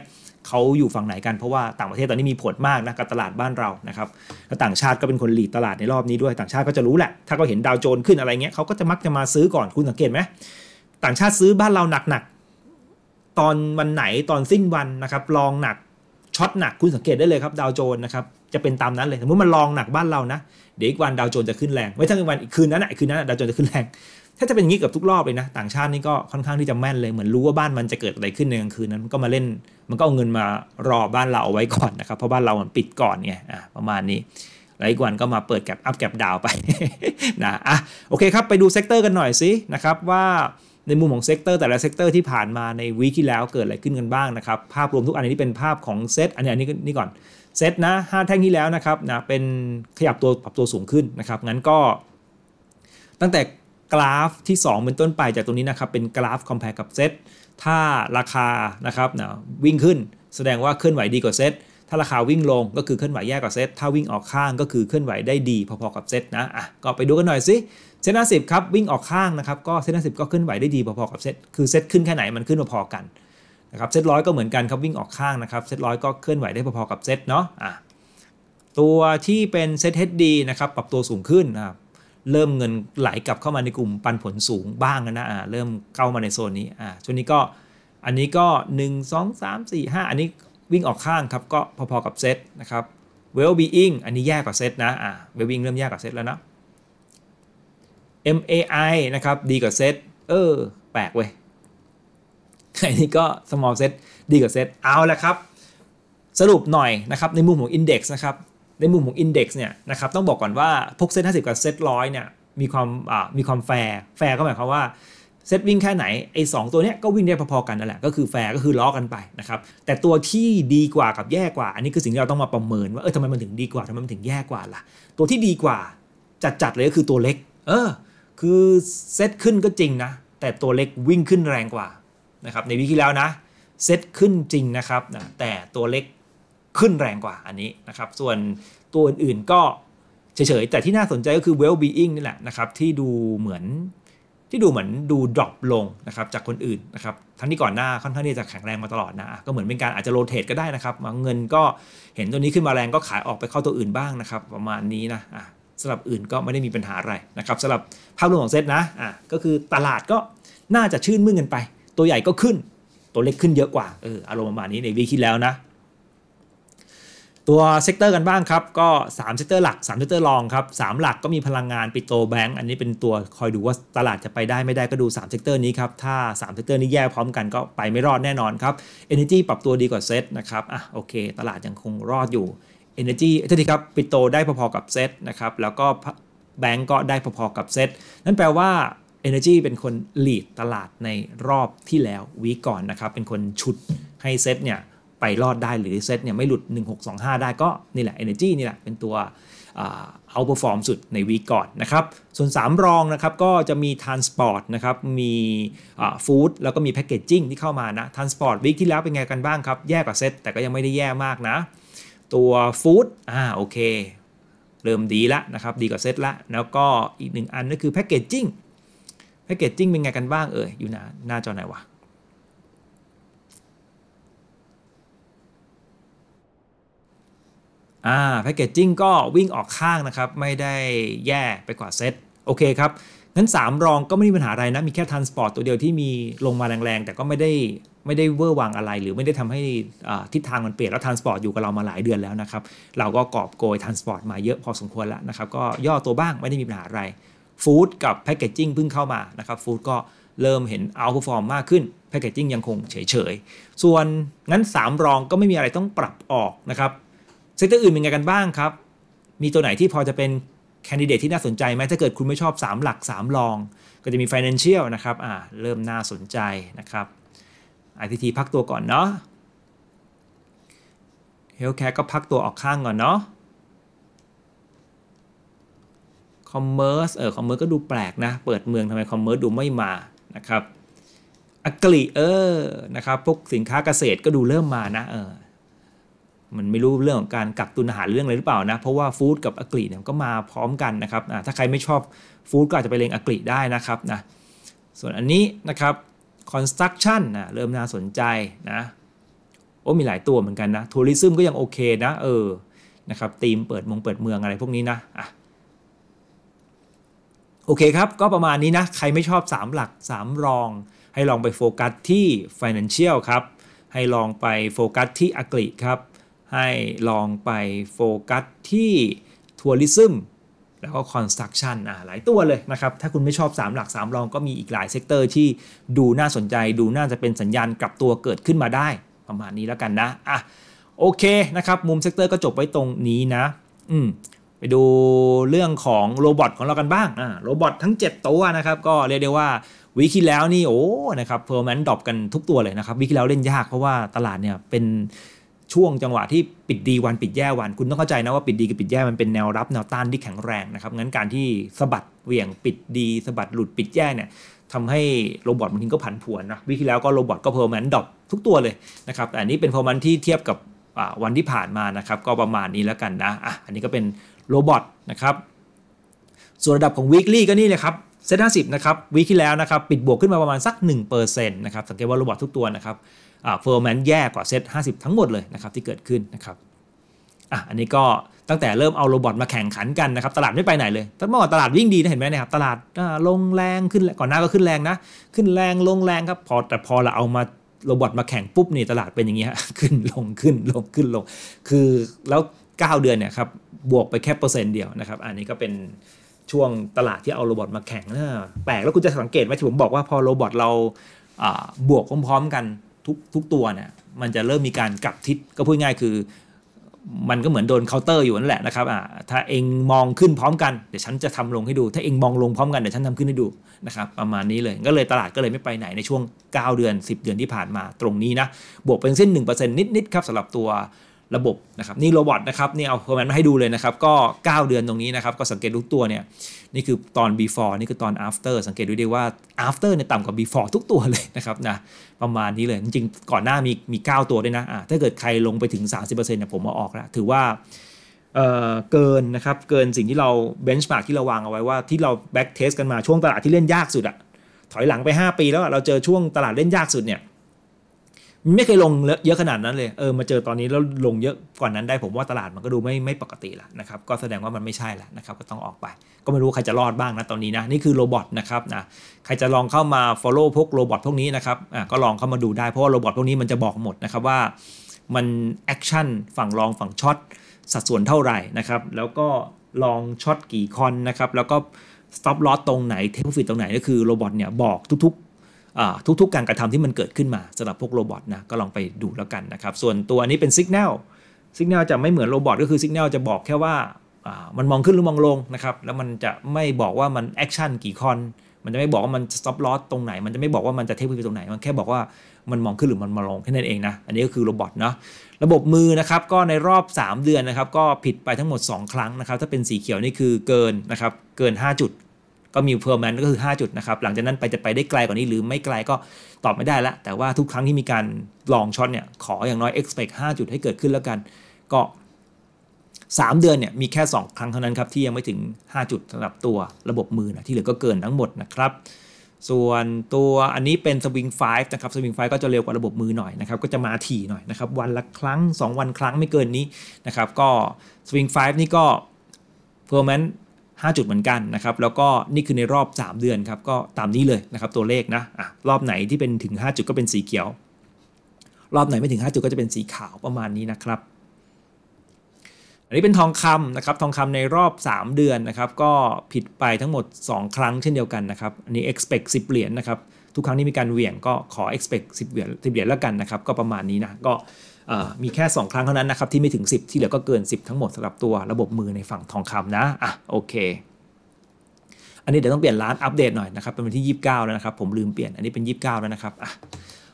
Speaker 1: เขาอยู่ฝั่งไหนกัน เพราะว่าต่างประเทศตอนนี้มีผลมากนะกับตลาดบ้านเรานะครับแล้วต่างชาติก็เป็นคนหลีดตลาดในรอบนี้ด้วย ต่างชาติก็จะรู้แหละ ถ้าเขาเห็นดาวโจนขึ้นอะไรเงี้ยเขาก็จะมักจะมาซื้อก่อนคุณสังเกตไหมต่างชาติซื้อบ้านเราหนักๆตอนวันไหนตอนสิ้นวันนะครับลองหนักช็อตหนักคุณสังเกตได้เลยครับดาวโจนนะครับจะเป็นตามนั้นเลยสมมติมันลองหนักบ้านเรานะเดี๋ยวอีกวันดาวโจนจะขึ้นแรงไม่ทั้งวันอีกคืนนั้นอ่ะคืนนั้นดาวโจนจะขึ้นแรงถ้าจะเป็นงี้กับทุกรอบเลยนะ ต่างชาตินี่ก็ค่อนข้างที่จะแม่นเลยเหมือนรู้ว่าบ้านมันจะเกิดอะไรขึ้นในกลางคืนนั้นก็มาเล่นมันก็เอาเงินมารอบ้านเราเอาไว้ก่อนนะครับเพราะบ้านเรามันปิดก่อนไงอ่ะประมาณนี้แล้วอีกวันก็มาเปิดแกลบอัพแกลบดาวไปนะอ่ะโอเคครับไปดูเซกเตอร์กันหน่อยสินะครับว่าในมุมของเซกเตอร์แต่ละเซกเตอร์ที่ผ่านมาในวีคที่แล้วเกิดอะไรขึ้นกันบ้างนะครับ ภาพรวมทุกอันนี้เป็นภาพของเซตอันนี้อันนี้นี่ก่อนเซตนะห้าแท่งที่แล้วนะครับนะเป็นขยับตัวปรับตัวสูงขึ้นนะครับ งั้นก็ ตั้งแต่กราฟที่ 2 เป็นต้นไปจากตรงนี้นะครับ เป็นกราฟคอมเพลกับเซตถ้าราคานะครับนะวิ่งขึ้นแสดงว่าเคลื่อนไหวดีกว่าเซตถ้าราคาวิ่งลงก็คือเคลื่อนไหวแย่กว่าเซตถ้าวิ่งออกข้างก็คือเคลื่อนไหวได้ดีพอๆกับเซตนะอ่ะก็ไปดูกันหน่อยสิเซตห้าสิบครับวิ่งออกข้างนะครับก็เซตห้าสิบก็ขึ้นไหวได้ดีพอๆกับเซตคือเซตขึ้นแค่ไหนมันขึ้นพอๆกันนะครับเซตร้อยก็เหมือนกันครับวิ่งออกข้างนะครับเซตร้อยก็เคลื่อนไหวได้พอๆกับเซตเนาะอ่ะตัวที่เป็นเซตเฮดดีนะครับปรับตัวสูงขึ้นนะครับเริ่มเงินไหลกลับเข้ามาในกลุ่มปันผลสูงบ้างนะอ่าเริ่มเข้ามาในโซนนี้อ่าช่วงนี้ก็อันนี้ก็ 1 2 3 4 5อันนี้วิ่งออกข้างครับก็พอๆกับเซตนะครับเวลบีอิงอันนี้แย่กว่าเซตนะอ่าเวลบีอิงเริ่มแย่กว่าเซตแล้วนะ MAI นะครับ ดีกว่าเซตเออ แปลกเว้ยอันนี้ก็ small set ดีกว่าเซตเอาละครับ สรุปหน่อยนะครับ ในมุมของ index นะครับ ในมุมของ index เนี่ยนะครับ ต้องบอกก่อนว่าพวกเซตห้าสิบกับเซตร้อยเนี่ยมีความอ่ามีความแฟร์แฟร์ก็หมายความว่าเซตวิ่งแค่ไหนไอ้สตัวเนี้ยก็วิ่งได้พอ ๆ กันนั่นแหละก็คือแฟร์ก็คือล้อกันไปนะครับแต่ตัวที่ดีกว่ากับแย่กว่าอันนี้คือสิ่งที่เราต้องมาประเมินว่าเออทำไมมันถึงดีกว่าทำไมมันถึงแย่กว่าล่ะตัวที่ดีกว่าจัดๆเลยก็คือตัวเล็กเออคือเซตขึ้นก็จริงนะ แต่ตัวเล็กวิ่งขึ้นแรงกว่านะครับในวิที่แล้วนะเซตขึ้นจริงนะครับนะแต่ตัวเล็กขึ้นแรงกว่าอันนี้นะครับ ส่วนตัวอื่นๆก็เฉยๆแต่ที่น่าสนใจก็คือ well being นี่แหละนะครับ ที่ดูเหมือนที่ดูเหมือนดูดรอปลงนะครับจากคนอื่นนะครับ ทั้งที่ก่อนหน้าค่อนข้างที่จะแข็งแรงมาตลอดนะ ก็เหมือนเป็นการอาจจะโรเตทก็ได้นะครับเงินก็เห็นตัวนี้ขึ้นมาแรงก็ขายออกไปเข้าตัวอื่นบ้างนะครับ ประมาณนี้นะสำหรับอื่นก็ไม่ได้มีปัญหาอะไรนะครับสำหรับภาพรวมของเซตนะอ่ะก็คือตลาดก็น่าจะชื่นมื่นกันไป ตัวใหญ่ก็ขึ้น ตัวเล็กขึ้นเยอะกว่าเอออารมณ์ประมาณนี้ในวีคิดแล้วนะ ตัวเซกเตอร์กันบ้างครับก็3เซกเตอร์หลัก3เซกเตอร์รองครับสหลักก็มีพลังงานปิโตแบงก์อันนี้เป็นตัวคอยดูว่าตลาดจะไปได้ไม่ได้ก็ดู3เซกเตอร์นี้ครับถ้า3เซกเตอร์นี้แย่พร้อมกันก็ไปไม่รอดแน่นอนครับเอเนจีปรับตัวดีกว่าเซตนะครับอ่ะโอเค ตลาดยังคงรอดอยู่เอ e r g y เท่าทีครับ ปิโตได้พอ ๆ กับเซตนะครับแล้วก็แบงก์ก็ได้พอ ๆ กับเซตนั่นแปลว่า Energy เป็นคนหลีดตลาดในรอบที่แล้ววีก่อนนะครับเป็นคนชุดให้เซตเนี่ยไปรอดได้หรือเซตเนี่ยไม่หลุด 1625 ได้ก็ นี่แหละ Energy นี่แหละเป็นตัวเอาเปอร์ฟอร์มสุดในวีก่อนนะครับส่วน 3 รองนะครับก็จะมีทานสปอร์ตนะครับมีฟู้ดแล้วก็มีแพคเกจจิ้งที่เข้ามานะทานสปอร์ตวีกที่แล้วเป็นไงกันบ้างครับ แย่กว่าเซตแต่ก็ยังไม่ได้แย่มากนะตัวฟู้ดอ่าโอเค เริ่มดีละนะครับ ดีกว่าเซตละแล้วก็อีกหนึ่งอันก็คือแพคเกจจิ้งแพคเกจจิ้งเป็นไงกันบ้างเอ่ยอยู่หน้าหน้าจอไหนวะ่าแพคเกจจิ้งก็วิ่งออกข้างนะครับไม่ได้แย่ไปกว่าเซตโอเคครับงั้น 3 รองก็ไม่มีปัญหาอะไรนะ มีแค่ทันสปอร์ตตัวเดียวที่มีลงมาแรงๆ แต่ก็ไม่ได้ไม่ได้เวอร์วังอะไรหรือไม่ได้ทำให้ทิศทางมันเปลี่ยนแล้วทานสปอร์ตอยู่กับเรามาหลายเดือนแล้วนะครับเราก็กอบโกยทานสปอร์ตมาเยอะพอสมควรแล้วนะครับ ก็ย่อตัวบ้างไม่ได้มีปัญหาอะไรฟู้ดกับแพคเกจจิ้งเพิ่งเข้ามานะครับฟู้ดก็เริ่มเห็นเอาท์ฟอร์มมากขึ้นแพคเกจจิ้งยังคงเฉยๆส่วน งั้น 3 รองก็ไม่มีอะไรต้องปรับออกนะครับเซกเตอร์อื่นเป็นไงกันบ้างครับมีตัวไหนที่พอจะเป็นแคนดิเดตที่น่าสนใจไหมถ้าเกิดคุณไม่ชอบ 3 หลัก3รอง ก็จะมี Financial นะครับอ่าเริ่มน่าสนใจนะครับอทีทีพักตัวก่อนเนาะเฮลแคร์ก็พักตัวออกข้างก่อนเนาะคอมเมอร์สเอออมเมอร์สก็ดูแปลกนะ เปิดเมืองทำไมอมเมอร์สดูไม่มานะครับอักลีเออนะครับ พวกสินค้าเกษตรก็ดูเริ่มมานะเออ มันไม่รู้เรื่องของการกักตุนอาหารเรื่องอะไรหรือเปล่านะ เพราะว่าฟู้ดกับอักลีเนี่ยก็มาพร้อมกันนะครับ ถ้าใครไม่ชอบฟู้ดก็อาจจะไปเลงอักลีได้นะครับนะ ส่วนอันนี้นะครับ construction นะเริ่มน่าสนใจนะโอ้มีหลายตัวเหมือนกันนะทัวริซึมก็ยังโอเคนะเออนะครับธีมเปิดมงเปิดเมืองอะไรพวกนี้นะอ่ะโอเคครับ ก็ประมาณนี้นะ ใครไม่ชอบ 3 หลัก 3 รอง ให้ลองไปโฟกัสที่ Financial ครับ ให้ลองไปโฟกัสที่อักลิครับ ให้ลองไปโฟกัสที่ทัวริซึมแล้วก็คอนสตรักชัอ่าหลายตัวเลยนะครับ ถ้าคุณไม่ชอบ 3 หลัก3รองก็มีอีกหลายเซกเตอร์ที่ดูน่าสนใจ ดูน่าจะเป็นสัญญาณกลับตัวเกิดขึ้นมาได้ประมาณนี้แล้วกันนะ อ่ะโอเคนะครับ มุมเซกเตอร์ก็จบไว้ตรงนี้นะอืมไปดูเรื่องของโรบอทของเรากันบ้างอ่าโรบอททั้ง 7 ตัวนะครับก็เรียกได้ว่าวิคิแล้วนี่โอ้ นะครับเพอร์แมนดอบกันทุกตัวเลยนะครับวิคิแล้วเล่นยาก เพราะว่าตลาดเนี่ยเป็นช่วงจังหวะ ที่ปิดดีวันปิดแย่วันคุณต้องเข้าใจนะว่าปิดดีกับปิดแย่มันเป็นแนวรับ แนวต้านที่แข็งแรงนะครับงั้นการที่สะบัดเหวี่ยงปิดดีสะบัดหลุดปิดแย่เนี่ยทำให้โรบอทบางทีก็ผันผวนนะวิธีแล้วก็โรบอทก็เพอร์มันดอกทุกตัวเลยนะครับแต่อันนี้เป็นเพอร์มันที่เทียบกับวันที่ผ่านมานะครับก็ประมาณนี้แล้วกันนะอ่ะอันนี้ก็เป็นโรบอทนะครับส่วนระดับของ weekly ก็นี่เลยครับเซ็ห้าสิบนะครับวีคที่แล้วนะครับ ปิดบวกขึ้นมาประมาณสัก1%นะครับสังเกตว่าโรบอททุกตัวนะครับเฟอร์แมนแย่กว่าเซต50 ทั้งหมดเลยนะครับที่เกิดขึ้นนะครับอ่ะอันนี้ก็ตั้งแต่เริ่มเอาโรบอทมาแข่งขันกันนะครับตลาดไม่ไปไหนเลยตั้งแต่ตลาดวิ่งดีนะเห็นไหมนะครับตลาดลงแรงขึ้นก่อนหน้าก็ขึ้นแรงนะขึ้นแรงลงแรงครับพอแต่พอเราเอามาโรบอทมาแข่งปุ๊บนี่ตลาดเป็นอย่างนี้ฮะขึ้นลงขึ้นลงขึ้นลงคือแล้ว 9เดือนเนี่ยครับบวกไปแค่เปอร์เซ็นต์เดียวนะครับอันนี้ก็เป็นช่วงตลาดที่เอาโรบอทมาแข่งนะแปลกแล้วคุณจะสังเกตไหมที่ผมบอกว่าพอโรบอทเราบวกพร้อมๆกันทุกทุกตัวเนี่ยมันจะเริ่มมีการกลับทิศก็พูดง่ายคือ มันก็เหมือนโดนเคาน์เตอร์อยู่นั่นแหละนะครับอ่าถ้าเองมองขึ้นพร้อมกันเดี๋ยวฉันจะทำลงให้ดู ถ้าเองมองลงพร้อมกันเดี๋ยวฉันทำขึ้นให้ดูนะครับประมาณนี้เลยก็เลยตลาดก็เลยไม่ไปไหนในช่วง 9 เดือน 10 เดือนที่ผ่านมา ตรงนี้นะ บวกเป็นเส้น 1%นิดๆ ครับสำหรับตัวระบบนะครับนี่โรบอทนะครับนี่เอาคอมเมนมาให้ดูเลยนะครับก็ 9 เดือนตรงนี้นะครับก็สังเกตทุกตัวเนี่ยนี่คือตอน before นี่คือตอน after สังเกตดูได้ว่า after เนี่ยต่ำกว่า before ทุกตัวเลยนะครับนะประมาณนี้เลยจริงๆก่อนหน้ามีมี9ตัวด้วยนะะถ้าเกิดใครลงไปถึง 30%เนี่ยผมมาออกแล้วถือว่าเเกินนะครับเกินสิ่งที่เราเบนช์มาร์กที่เราวางเอาไว้ว่าที่เราแบ็กเทสกันมาช่วงตลาดที่เล่นยากสุดอะถอยหลังไป 5 ปีแล้วเราเจอช่วงตลาดเล่นยากสุดเนี่ยไม่เคยลงเยอะขนาดนั้นเลย เออ มาเจอตอนนี้แล้วลงเยอะก่อนนั้นได้ผมว่าตลาดมันก็ดูไม่ไม่ปกติละนะครับ ก็แสดงว่ามันไม่ใช่ละนะครับ ก็ต้องออกไป ก็ไม่รู้ใครจะรอดบ้างนะตอนนี้นะ นี่คือโรบอทนะครับนะ ใครจะลองเข้ามา follow พวกโรบอทพวกนี้นะครับอ่ะก็ลองเข้ามาดูได้ เพราะว่าโรบอทพวกนี้มันจะบอกหมดนะครับว่ามันแอคชั่นฝั่งลองฝั่งช็อตสัดส่วนเท่าไหร่นะครับ แล้วก็ลองช็อตกี่คอนนะครับ แล้วก็สต็อปลอตตรงไหนเทคโฟิตตรงไหนก็คือโรบอทเนี่ยบอกทุกๆทุกๆการกระทำที่มันเกิดขึ้นมาสำหรับพวกโรบอทนะก็ลองไปดูแล้วกันนะครับส่วนตัวนี้เป็นสัญญาณสัญญาณจะไม่เหมือนโรบอทก็คือสัญญาณจะบอกแค่ว่ามันมองขึ้นหรือมองลงนะครับแล้วมันจะไม่บอกว่ามันแอคชั่นกี่คอนมันจะไม่บอกว่ามันสต็อปลอสตรงไหนมันจะไม่บอกว่ามันจะเทคไปตรงไหน มันแค่บอกว่ามันมองขึ้นหรือมันมองลงแค่นั้นเองนะอันนี้ก็คือโรบอทเนาะระบบมือนะครับก็ในรอบ 3 เดือนนะครับก็ผิดไปทั้งหมด 2 ครั้งนะครับ ถ้าเป็นสีเขียวนี่คือเกินนะครับเกิน5จุดก็มีเพอร์แมนก็คือ 5 จุดนะครับ หลังจากนั้นไปจะไปได้ไกลกว่านี้ หรือไม่ไกลก็ตอบไม่ได้ละแต่ว่าทุกครั้งที่มีการลองช็อตเนี่ยขออย่างน้อย expect 5จุดให้เกิดขึ้นแล้วกัน ก็ 3 เดือนเนี่ยมีแค่ 2 ครั้งเท่านั้นครับ ที่ยังไม่ถึง 5 จุดสำหรับตัวระบบมือนะที่เหลือก็เกินทั้งหมดนะครับ ส่วนตัวอันนี้เป็นสวิงไฟฟ์นะครับสวิงไฟฟ์ก็จะเร็วกว่าระบบมือหน่อยนะครับก็จะมาถี่หน่อยนะครับวันละครั้ง 2 วันครั้งไม่เกินนี้นะครับก็สวิงไฟฟ์นี่ก็เพอร์แมน5จุดเหมือนกันนะครับแล้วก็นี่คือในรอบ 3 เดือนครับก็ตามนี้เลยนะครับตัวเลขนะอะรอบไหนที่เป็นถึง 5 จุดก็เป็นสีเขียว รอบไหนไม่ถึง 5 จุดก็จะเป็นสีขาวประมาณนี้นะครับ อันนี้เป็นทองคำนะครับทองคำในรอบ 3 เดือนนะครับก็ผิดไปทั้งหมด 2 ครั้งเช่นเดียวกันนะครับอันนี้ expect 10เหรียญนนะครับทุกครั้งที่มีการเหวี่ยงก็ขอ expect 10เหรียญ10เหรียญแล้วกันนะครับ ก็ประมาณนี้นะก็มีแค่ 2 ครั้งเท่านั้นนะครับ ที่ไม่ถึง 10 ที่เหลือก็เกิน 10 ทั้งหมดสำหรับตัวระบบมือในฝั่งทองคำนะอ่ะโอเคอันนี้เดี๋ยวต้องเปลี่ยนร้านอัปเดตหน่อยนะครับ เป็นวันที่ 29 แล้วนะครับ ผมลืมเปลี่ยนอันนี้เป็น 29 แล้วนะครับอ่ะ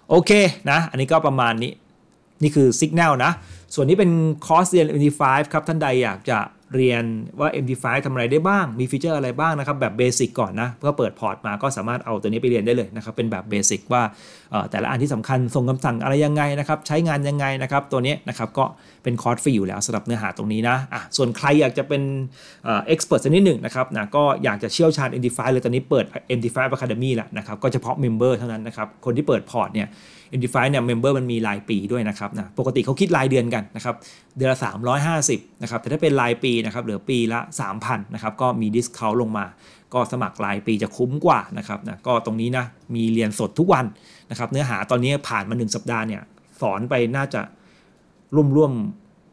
Speaker 1: โอเคนะ อันนี้ก็ประมาณนี้นี่คือสัญญาณนะ ส่วนนี้เป็น Cross i d e n t ไฟฟ5ครับ ท่านใดอยากจะเรียนว่า MD5 ทำอะไรได้บ้าง มีฟีเจอร์อะไรบ้างนะครับ แบบเบสิกก่อนนะ เพื่อเปิดพอร์ตมาก็สามารถเอาตัวนี้ไปเรียนได้เลยนะครับ เป็นแบบเบสิกว่าแต่ละอันที่สำคัญส่งคำสั่งอะไรยังไงนะครับ ใช้งานยังไงนะครับตัวนี้นะครับก็เป็นคอร์สฟรีอยู่แล้วสำหรับเนื้อหาตรงนี้นะอ่ะส่วนใครอยากจะเป็นเอ็กซ์เพรสสักนิดหนึ่งนะครับนะก็อยากจะเชี่ยวชาญ MD5 เลยตอนนี้เปิด MD5 Academy แล้วนะครับก็เฉพาะเมมเบอร์เท่านั้นนะครับ คนที่เปิดพอร์ตเนี่ย Unify เนี่ยเมมเบอร์มันมีรายปีด้วยนะครับนะปกติเขาคิดรายเดือนกันนะครับเดือนละ 350 นะครับ แต่ถ้าเป็นรายปีนะครับ เหลือปีละ 3,000นะครับก็มีดิสเคาวลงมา ก็สมัครรายปีจะคุ้มกว่านะครับนะก็ตรงนี้นะมีเรียนสดทุกวันนะครับเนื้อหาตอนนี้ผ่านมา 1 สัปดาห์เนี่ย สอนไปน่าจะร่วมร่วม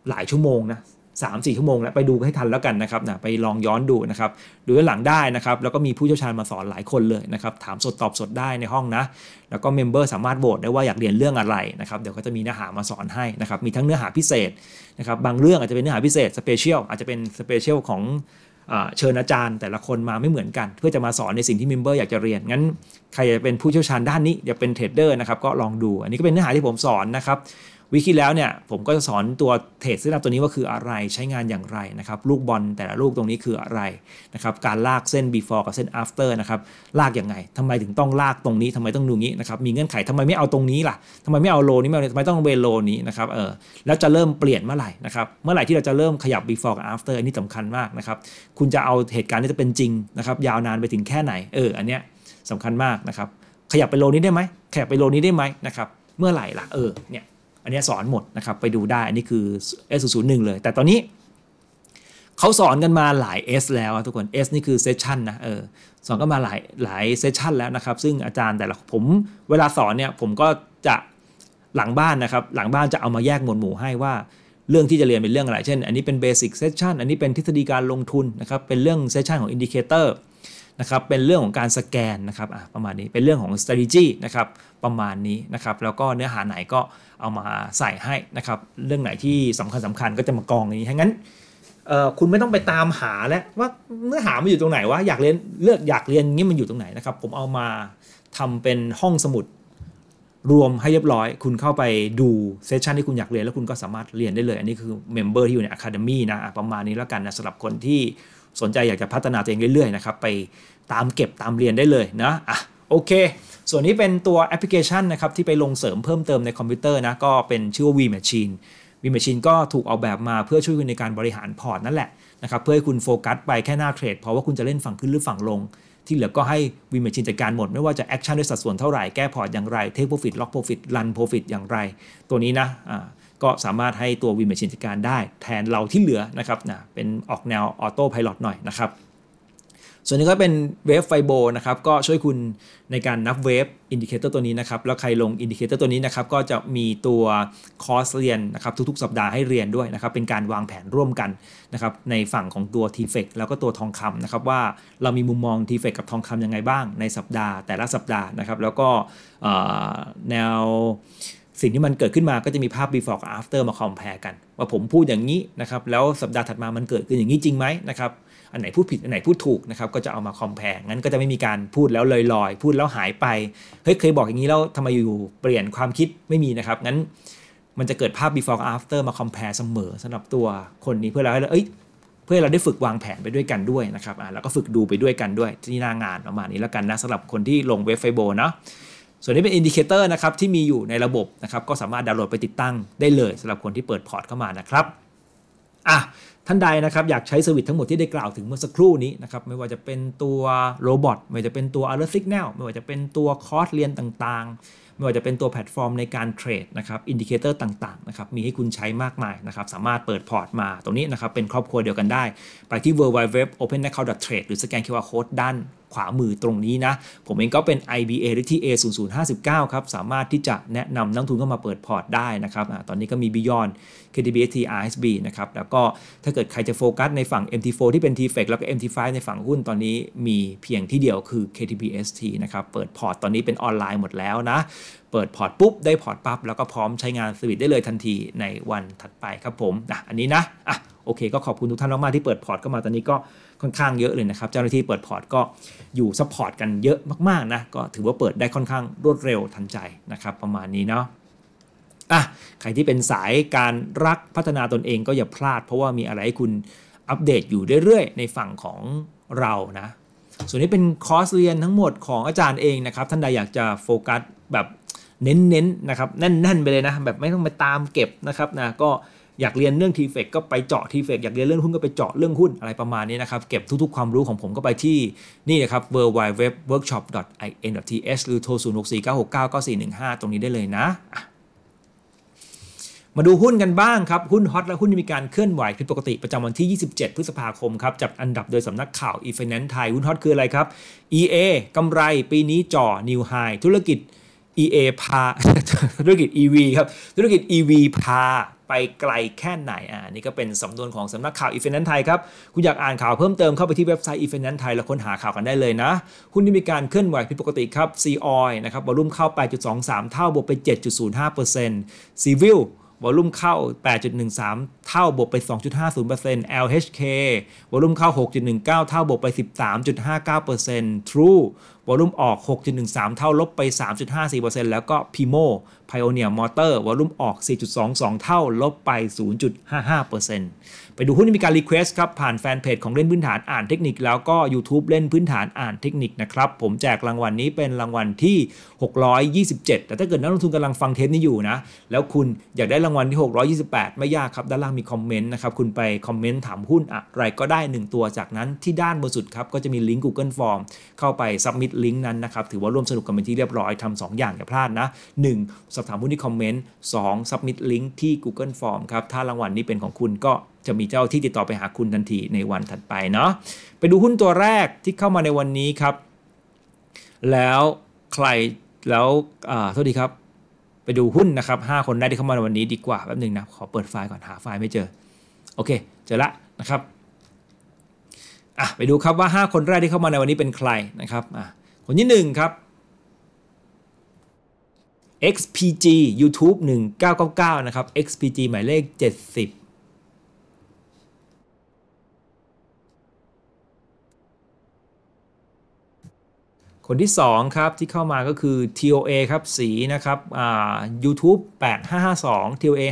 Speaker 1: หลายชั่วโมงนะสสามี่ชั่วโมงแล้วไปดูให้ทันแล้วกันนะครับนะไปลองย้อนดูนะครับดูย้อนหลังได้นะครับ แล้วก็มีผู้เชี่ยวชาญมาสอนหลายคนเลยนะครับถามสดตอบสดได้ในห้องนะ แล้วก็เมมเบอร์สามารถโหวตได้ว่าอยากเรียนเรื่องอะไรนะครับเดี๋ยวก็จะมีเนื้อหามาสอนให้นะครับมีทั้งเนื้อหาพิเศษนะครับ บางเรื่องอาจจะเป็นเนื้อหาพิเศษ สเปเชียลอาจจะเป็นสเปเชียลของเชิญอาจารย์ แต่ละคนมาไม่เหมือนกัน เพื่อจะมาสอนในสิ่งที่เมมเบอร์อยากจะเรียนงั้น ใครจะเป็นผู้เชี่ยวชาญด้านนี้อยากเป็นเทรดเดอร์นะครับ ก็ลองดูอันนี้ก็เป็นเนื้อหาที่ผมสอนนะครับวิคีแล้วเนี่ยผมก็จะสอนตัวเทรดซื้อนับตัวนี้ ว่าคืออะไรใช้งานอย่างไรนะครับลูกบอลแต่ละลูกตรงนี้คืออะไรนะครับการลากเส้น before กับเส้น after นะครับลากยังไง ทำไมถึงต้องลากตรงนี้ทำไมต้องดูงี้นะครับมีเงื่อนไขทำไมไม่เอาตรงนี้ล่ะทำไมไม่เอาโลนี้ไม่เอาทำไมต้องเวโลนี้นะครับเออแล้วจะเริ่มเปลี่ยนเมื่อไหร่นะครับเมื่อไหร่ที่เราจะเริ่มขยับ before กับ after อันนี้สำคัญมากนะครับคุณจะเอาเหตุการณ์ที่จะเป็นจริงนะครับยาวนานไปถึงแค่ไหนเอออันเนี้ยสำคัญมากนะครับขยับไปโลนี้ได้ไหมขยับไปโลนี้ได้ไหมนะครับเมื่อไหร่ล่ะเออเนี่ยอันนี้สอนหมดนะครับไปดูได้ อันนี้คือ S001 เลยแต่ตอนนี้ เขาสอนกันมาหลาย S แล้วทุกคน S นี่คือเซสชันนะเออสอนก็มาหลายหลายเซสชันแล้วนะครับซึ่งอาจารย์แต่ละผม เวลาสอนเนี่ยผมก็จะหลังบ้านนะครับหลังบ้านจะเอามาแยกหมวดหมู่ให้ว่าเรื่องที่จะเรียนเป็นเรื่องอะไร เช่น อันนี้เป็นเบสิกเซสชันอันนี้เป็นทฤษฎีการลงทุนนะครับเป็นเรื่องเซสชันของอินดิเคเตอร์นะครับเป็นเรื่องของการสแกนนะครับประมาณนี้เป็นเรื่องของ strategy นะครับประมาณนี้นะครับแล้วก็เนื้อหาไหนก็เอามาใส่ให้นะครับเรื่องไหนที่สำคัญสำคัญก็จะมากองอย่างนี้ทั้งนั้น คุณไม่ต้องไปตามหาแล้วว่าเนื้อหามันอยู่ตรงไหนวะอยากเรียนเลือกอยากเรียนนี้มันอยู่ตรงไหนนะครับผมเอามาทำเป็นห้องสมุด รวมให้เรียบร้อย คุณเข้าไปดูเซสชันที่คุณอยากเรียนแล้วคุณก็สามารถเรียนได้เลยอันนี้คือเมมเบอร์ที่อยู่ในอะคาเดมี่นะประมาณนี้แล้วกันนะสำหรับคนที่สนใจอยากจะพัฒนาตัวเองเรื่อยๆนะครับไปตามเก็บตามเรียนได้เลยนะอ่ะโอเค ส่วนนี้เป็นตัวแอปพลิเคชันนะครับที่ไปลงเสริมเพิ่มเติมในคอมพิวเตอร์นะก็เป็นชื่อว่า V Machine V Machine ก็ถูกออกแบบมาเพื่อช่วยคุณในการบริหารพอร์ตนั่นแหละนะครับเพื่อให้คุณโฟกัสไปแค่หน้าเทรด เพราะว่าคุณจะเล่นฝั่งขึ้นหรือฝั่งลง ที่เหลือก็ให้ V Machine จัดการหมด ไม่ว่าจะแอคชั่นด้วยสัดส่วนเท่าไหร่แก้พอร์ตอย่างไรเทคโปรฟิตล็อกโปรฟิตรันโปรฟิตอย่างไร ตัวนี้นะก็สามารถให้ตัววินแมชชีนจัดการได้แทนเราที่เหลือนะครับนะเป็นออกแนวออโต้พายโหน่อยนะครับ ส่วนนี้ก็เป็นเวฟไฟโบนะครับ ก็ช่วยคุณในการนับเวฟอินดิเคเตอร์ตัวนี้นะครับ แล้วใครลงอินดิเคเตอร์ตัวนี้นะครับ ก็จะมีตัวคอร์สเรียนนะครับ ทุกๆ สัปดาห์ให้เรียนด้วยนะครับ เป็นการวางแผนร่วมกันนะครับ ในฝั่งของตัว t f e กแล้วก็ตัวทองคำนะครับว่าเรามีมุมมอง t f e ฟกับทองคำยังไงบ้างในสัปดาห์แต่ละสัปดาห์นะครับ แล้วก็แนวสิ่งที่มันเกิดขึ้นมาก็จะมีภาพ before กับ after มา compare กัน ว่าผมพูดอย่างนี้นะครับแล้วสัปดาห์ถัดมามันเกิดขึ้นอย่างนี้จริงไหมนะครับอันไหนพูดผิดอันไหนพูดถูกนะครับก็จะเอามา compare งั้นก็จะไม่มีการพูดแล้วลอยๆ พูดแล้วหายไปเฮ้ยเคยบอกอย่างนี้แล้วทำไมอยู่เปลี่ยนความคิดไม่มีนะครับงั้น มันจะเกิดภาพ before after มา compare เสมอสำหรับตัวคนนี้เพื่อเราให้เราเอ้ยเพื่อเราได้ฝึกวางแผนไปด้วยกันด้วยนะครับอ่าแล้วก็ฝึกดูไปด้วยกันด้วยที่หน้างานประมาณนี้แล้วกันนะสำหรับคนที่ลงเว็บไฟโบเนาะส่วนนี้เป็นอินดิเคเตอร์นะครับที่มีอยู่ในระบบนะครับก็สามารถดาวน์โหลดไปติดตั้งได้เลยสำหรับคนที่เปิดพอร์ตเข้ามานะครับอ่ะท่านใดนะครับอยากใช้สวิตทั้งหมดที่ได้กล่าวถึงเมื่อสักครู่นี้นะครับไม่ว่าจะเป็นตัวโรบอทไม่ว่าจะเป็นตัวอ a l e ร t ซิกแนลไม่ว่าจะเป็นตัวคอร์สเรียนต่างๆ ไม่ว่าจะเป็นตัวแพลตฟอร์มในการเทรดนะครับอินดิเคเตอร์ต่างๆนะครับมีให้คุณใช้มากมายนะครับสามารถเปิดพอร์ตมาตรงนี้นะครับเป็นครอบครัวเดียวกันได้ ไปที่ www.openaccount.trade หรือสแกน QR Code ด้านขวามือตรงนี้นะ ผมเองก็เป็น IBA หรือ่ a 0 0 5 9ครับ สามารถที่จะแนะนำนักทุนเข้ามาเปิดพอร์ตได้นะครับอตอนนี้ก็มี Beyond k t b s t RSB นะครับ แล้วก็ถ้าเกิดใครจะโฟกัสในฝั่ง MT4 ที่เป็น TFEC แล้วก็ MT5 ในฝั่งหุ้นตอนนี้มีเพียงที่เดียวคือ KTBST นะครับ เปิดพอร์ตตอนนี้เป็นออนไลน์หมดแล้วนะ เปิดพอร์ตปุ๊บ ได้พอร์ตปั๊บแล้วก็พร้อมใช้งานสวิตได้เลยทันทีในวันถัดไปครับผมนะอันนี้นะอ่ะโอเคก็ขอบคุณทุกท่านมากๆที่เปิดพอร์ตเข้ามาตอนนี้ก็ค่อนข้างเยอะเลยนะครับ เจ้าหน้าที่เปิดพอร์ตก็อยู่ซัพพอร์ตกันเยอะมาก ๆ นะ ก็ถือว่าเปิดได้ค่อนข้างรวดเร็วทันใจนะครับ ประมาณนี้เนาะอ่ะใครที่เป็นสายการรักพัฒนาตนเองก็อย่าพลาด เพราะว่ามีอะไรให้คุณอัปเดตอยู่เรื่อยๆ ในฝั่งของเรานะ ส่วนนี้เป็นคอร์สเรียนทั้งหมดของอาจารย์เองนะครับ ท่านใดอยากจะโฟกัสแบบเน้นๆนนะครับแน่นๆ ไปเลยนะแบบไม่ต้องไปตามเก็บนะครับนะก็อยากเรียนเรื่องทีเฟกก็ไปเจาะทีเฟกอยากเรียนเรื่องหุ้นก็ไปเจาะเรื่องหุ้นอะไรประมาณนี้นะครับ เก็บทุกๆ ความรู้ของผมก็ไปที่นี่นะครับ w w w w o r k s h o p i n t s หรือโทร0 6 4 9 6 9 9 4 1 5 ตรงนี้ได้เลยนะ มาดูหุ้นกันบ้างครับ หุ้นฮอตและหุ้นมีการเคลื่อนไหวผิดปกติประจำวันที่ 27 พฤษภาคมครับ จัดอันดับโดยสำนักข่าว e f i n a n c e ไทยหุ้นฮอตคืออะไรครับ EA กำไรปีนี้จ่อ New High ธุรกิจ EA พา ธุรกิจ EV ครับ ธุรกิจ EV พาไปไกลแค่ไหน อ่า นี่ก็เป็นสำนวนของสำนักข่าวอีเฟนแนนไทยครับ คุณอยากอ่านข่าวเพิ่มเติมเข้าไปที่เว็บไซต์อีเฟนแนนไทยแล้วค้นหาข่าวกันได้เลยนะ หุ้นที่มีการเคลื่อนไหวผิดปกติครับซีออยนะครับวอลุ่มเข้า 8.23 เท่าบวกไป 7.05%ซีวิลวอลุ่มเข้า 8.13 เท่าบวกไป 2.50% LHK วอลุ่มเข้า 6.19 เท่าบวกไป 13.59% True วอลุ่มออก 6.13 เท่า ลบไป 3.54%แล้วก็พิโมไพโอเนียมอเตอร์ วอลุ่มออก 4.22 เท่า ลบไป 0.55%ไปดูหุ้นที่มีการรีเควสต์ครับผ่านแฟนเพจของเล่นพื้นฐานอ่านเทคนิคแล้วก็ YouTube เล่นพื้นฐานอ่านเทคนิคนะครับ ผมแจกรางวัลนนี้เป็นรางวัลที่ 627 แต่ถ้าเกิดนักลงทุนกำลังฟังเทปนี้อยู่นะแล้วคุณอยากได้รางวัลที่ 628 ไม่ยากครับด้านล่างมีคอมเมนต์นะครับคุณไปคอมเมนต์ถามหุ้นอะไรก็ได้ 1 ตัวจากนั้นที่ด้านบนสุดครับก็จะมีลิงก์ Google Form เข้าไปสับมิดลิงก์นั้นนะครับถือว่าร่วมสนุกกันเป็นที่เรียบร้อยทำ 2 อย่างอย่าพลาดนะ 1. สอบถามหุ้นที่คอมเมนต์ 2. สับมิดลิงก์ที่ Google Form ครับถ้ารางวัลนนี้เป็นของคุณก็จะมีเจ้าที่ติดต่อไปหาคุณทันทีในวันถัดไปเนาะไปดูหุ้นตัวแรกที่เข้ามาในวันนี้ครับ แล้วใครแล้วอ่โทษดีครับ ไปดูหุ้นนะครับ 5 คนแรกที่เข้ามาในวันนี้ดีกว่า แป๊บนึงนะขอเปิดไฟล์ก่อนหาไฟล์ไม่เจอโอเคเจอละนะครับอ่ะไปดูครับว่า 5 คนแรกที่เข้ามาในวันนี้เป็นใครนะครับอ่ะคนที่1ครับ XPG YouTube 1999นะครับ XPG หมายเลข 70คนที่ 2 ครับ ที่เข้ามาก็คือ TOA ครับ สีนะครับ อ่า YouTube 8552 TOA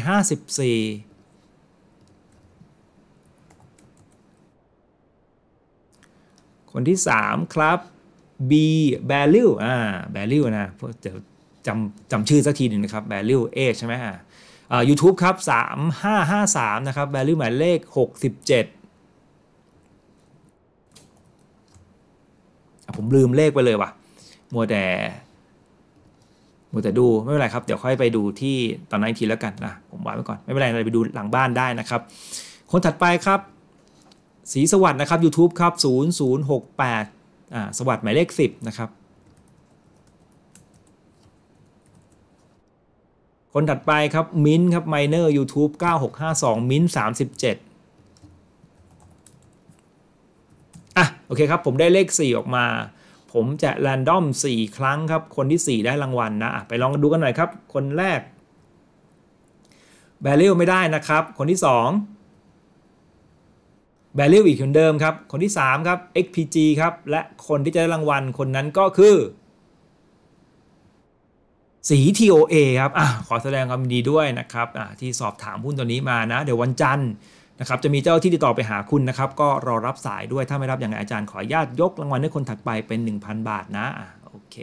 Speaker 1: 54 คนที่ 3 ครับ B value อ่า value นะจะจำจำชื่อสักทีหนึ่งนะครับ value A ใช่ไหมอ่า YouTube ครับ 3553 นะครับ value หมายเลข 67ผมลืมเลขไปเลยว่ะ มัวแต่ มัวแต่ดู ไม่เป็นไรครับ เดี๋ยวค่อยไปดูที่ตอนนั้นอีกทีแล้วกันนะผมวางไว้ก่อน ไม่เป็นไรเราไปดูหลังบ้านได้นะครับ คนถัดไปครับ สีสวัสด์นะครับ YouTube ครับ 0068อ่าสวัสด์หมายเลข 10 นะครับ คนถัดไปครับมิ้นครับไมเนอร์ก้าหกห้9652มิ้น37โอเคครับ ผมได้เลข 4 ออกมา ผมจะแรนดอม4 ครั้งครับ คนที่ 4 ได้รางวัลนนะไปลองดูกันหน่อยครับ คนแรกแบลลิวไม่ได้นะครับ คนที่2แบลลิวอีกคนเดิมครับ คนที่ 3 ครับ XPG ครับ และคนที่จะได้รางวัล คนนั้นก็คือ สี TOA ครับอขอแสดงความดีด้วยนะครับที่สอบถามหุ้นตัวนี้มานะ เดี๋ยววันจันทร์นะครับจะมีเจ้าที่ติดต่อไปหาคุณนะครับ ก็รอรับสายด้วย ถ้าไม่รับอย่างไรอาจารย์ขออนุญาตยกรางวัลให้คนถัดไปเป็น 1,000 บาทนะอ่ะโอเค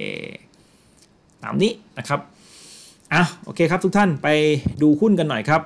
Speaker 1: ตามนี้นะครับอ่ะโอเคครับทุกท่านไปดูหุ้นกันหน่อยครับ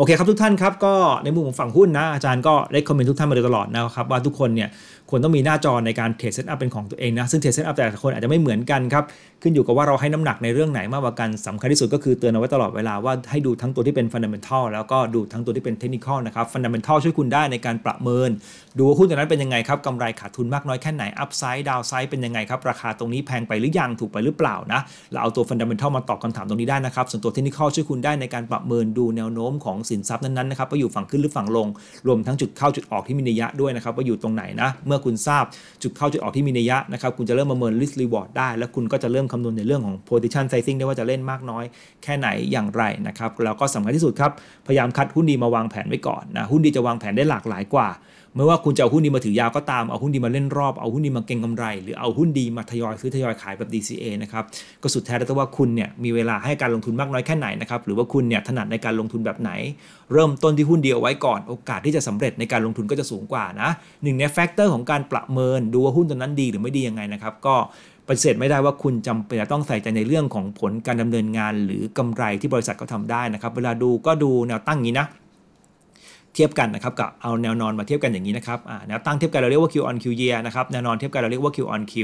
Speaker 1: โอเคครับทุกท่านครับ ก็ในมุมของฝั่งหุ้นนะ อาจารย์ก็เรกคอมเมนต์ทุกท่านมาโดยตลอดนะครับ ว่าทุกคนเนี่ย ควรต้องมีหน้าจอในการเทรดเซตอัพเป็นของตัวเองนะ ซึ่งเทรดเซตอัพแต่ละคนอาจจะไม่เหมือนกันครับ ขึ้นอยู่กับว่าเราให้น้ำหนักในเรื่องไหนมากกว่ากันสำคัญที่สุดก็คือเตือนเอาไว้ตลอดเวลา ว่าให้ดูทั้งตัวที่เป็นฟันดัมเบลทัลแล้วก็ดูทั้งตัวที่เป็นเทคนิคอลนะครับฟันดัมเบลทัลช่วยคุณได้ในการประเมิน ดูว่าหุ้นตัวนั้นเป็นยังไงครับกำไรขาดทุนมากน้อยแค่ไหนอัพไซด์ดาวไซด์เป็นยังไงครับราคาตรงนี้แพงไปหรือยังถูกไปหรือเปล่านะเราเอาตัวฟันดัมเบลทัลมาตอบคำถามตรงนี้ได้นะครับส่วนตัวเทคนิคอลช่วยคุณได้ ในการประเมินดูแนวโน้มของสินทรัพย์นั้นๆนะครับว่าอยู่ฝั่งขึ้นหรือฝั่งลง รวมทั้งจุดเข้าจุดออกที่มีนัยยะด้วยนะครับว่าอยู่ตรงไหนนะ เมื่อคุณทราบจุดเข้าจุดออกที่มีนัยยะนะครับคุณจะเริ่มประเมินริสกิวอร์ได้ แล้วคุณก็จะเริ่มคำนวณในเรื่องของโพ s ิชันไซซิ่งได้ว่าจะเล่นมากน้อย แค่ไหนอย่างไรนะครับแล้วก็สำคัญที่สุดครับพยายามคัดหุ้นดีมาวางแผนไว้ก่อนนะหุ้นดีจะวางแผนได้หลากหลายกว่าไม่ว่าคุณจะเอาหุ้นดีมาถือยาวก็ตาม เอาหุ้นดีมาเล่นรอบ เอาหุ้นดีมาเก็งกาไร หรือเอาหุ้นดีมาทยอยซื้อทยอยขายแบบ DCA นะครับ ก็สุดแท้แต่ว่าคุณเนี่ยมีเวลาให้การลงทุนมากน้อยแค่ไหนนะครับ หรือว่าคุณเนี่ยถนัดในการลงทุนแบบไหน เริ่มต้นที่หุ้นเดียวไว้ก่อน โอกาสที่จะสำเร็จในการลงทุนก็จะสูงกว่านะหนึ่งในแฟกเตอร์ของการประเมินดูว่าหุ้นตัวนั้นดีหรือไม่ดียังไงนะครับ ก็ปฏิเสธไม่ได้ว่าคุณจำเป็นจะต้องใส่ใจในเรื่องของผลการดำเนินงานหรือกำไรที่บริษัทเขาทาได้นะครับเวลาดูก็ดูแนวตั้งนี้นะเทียบกันนะครับกับเอาแนวนอนมาเทียบกันอย่างนี้นะครับแนวตั้งเทียบกันเราเรียกว่า Q on Q year นะครับแนวนอนเทียบกันเราเรียกว่า Q on Q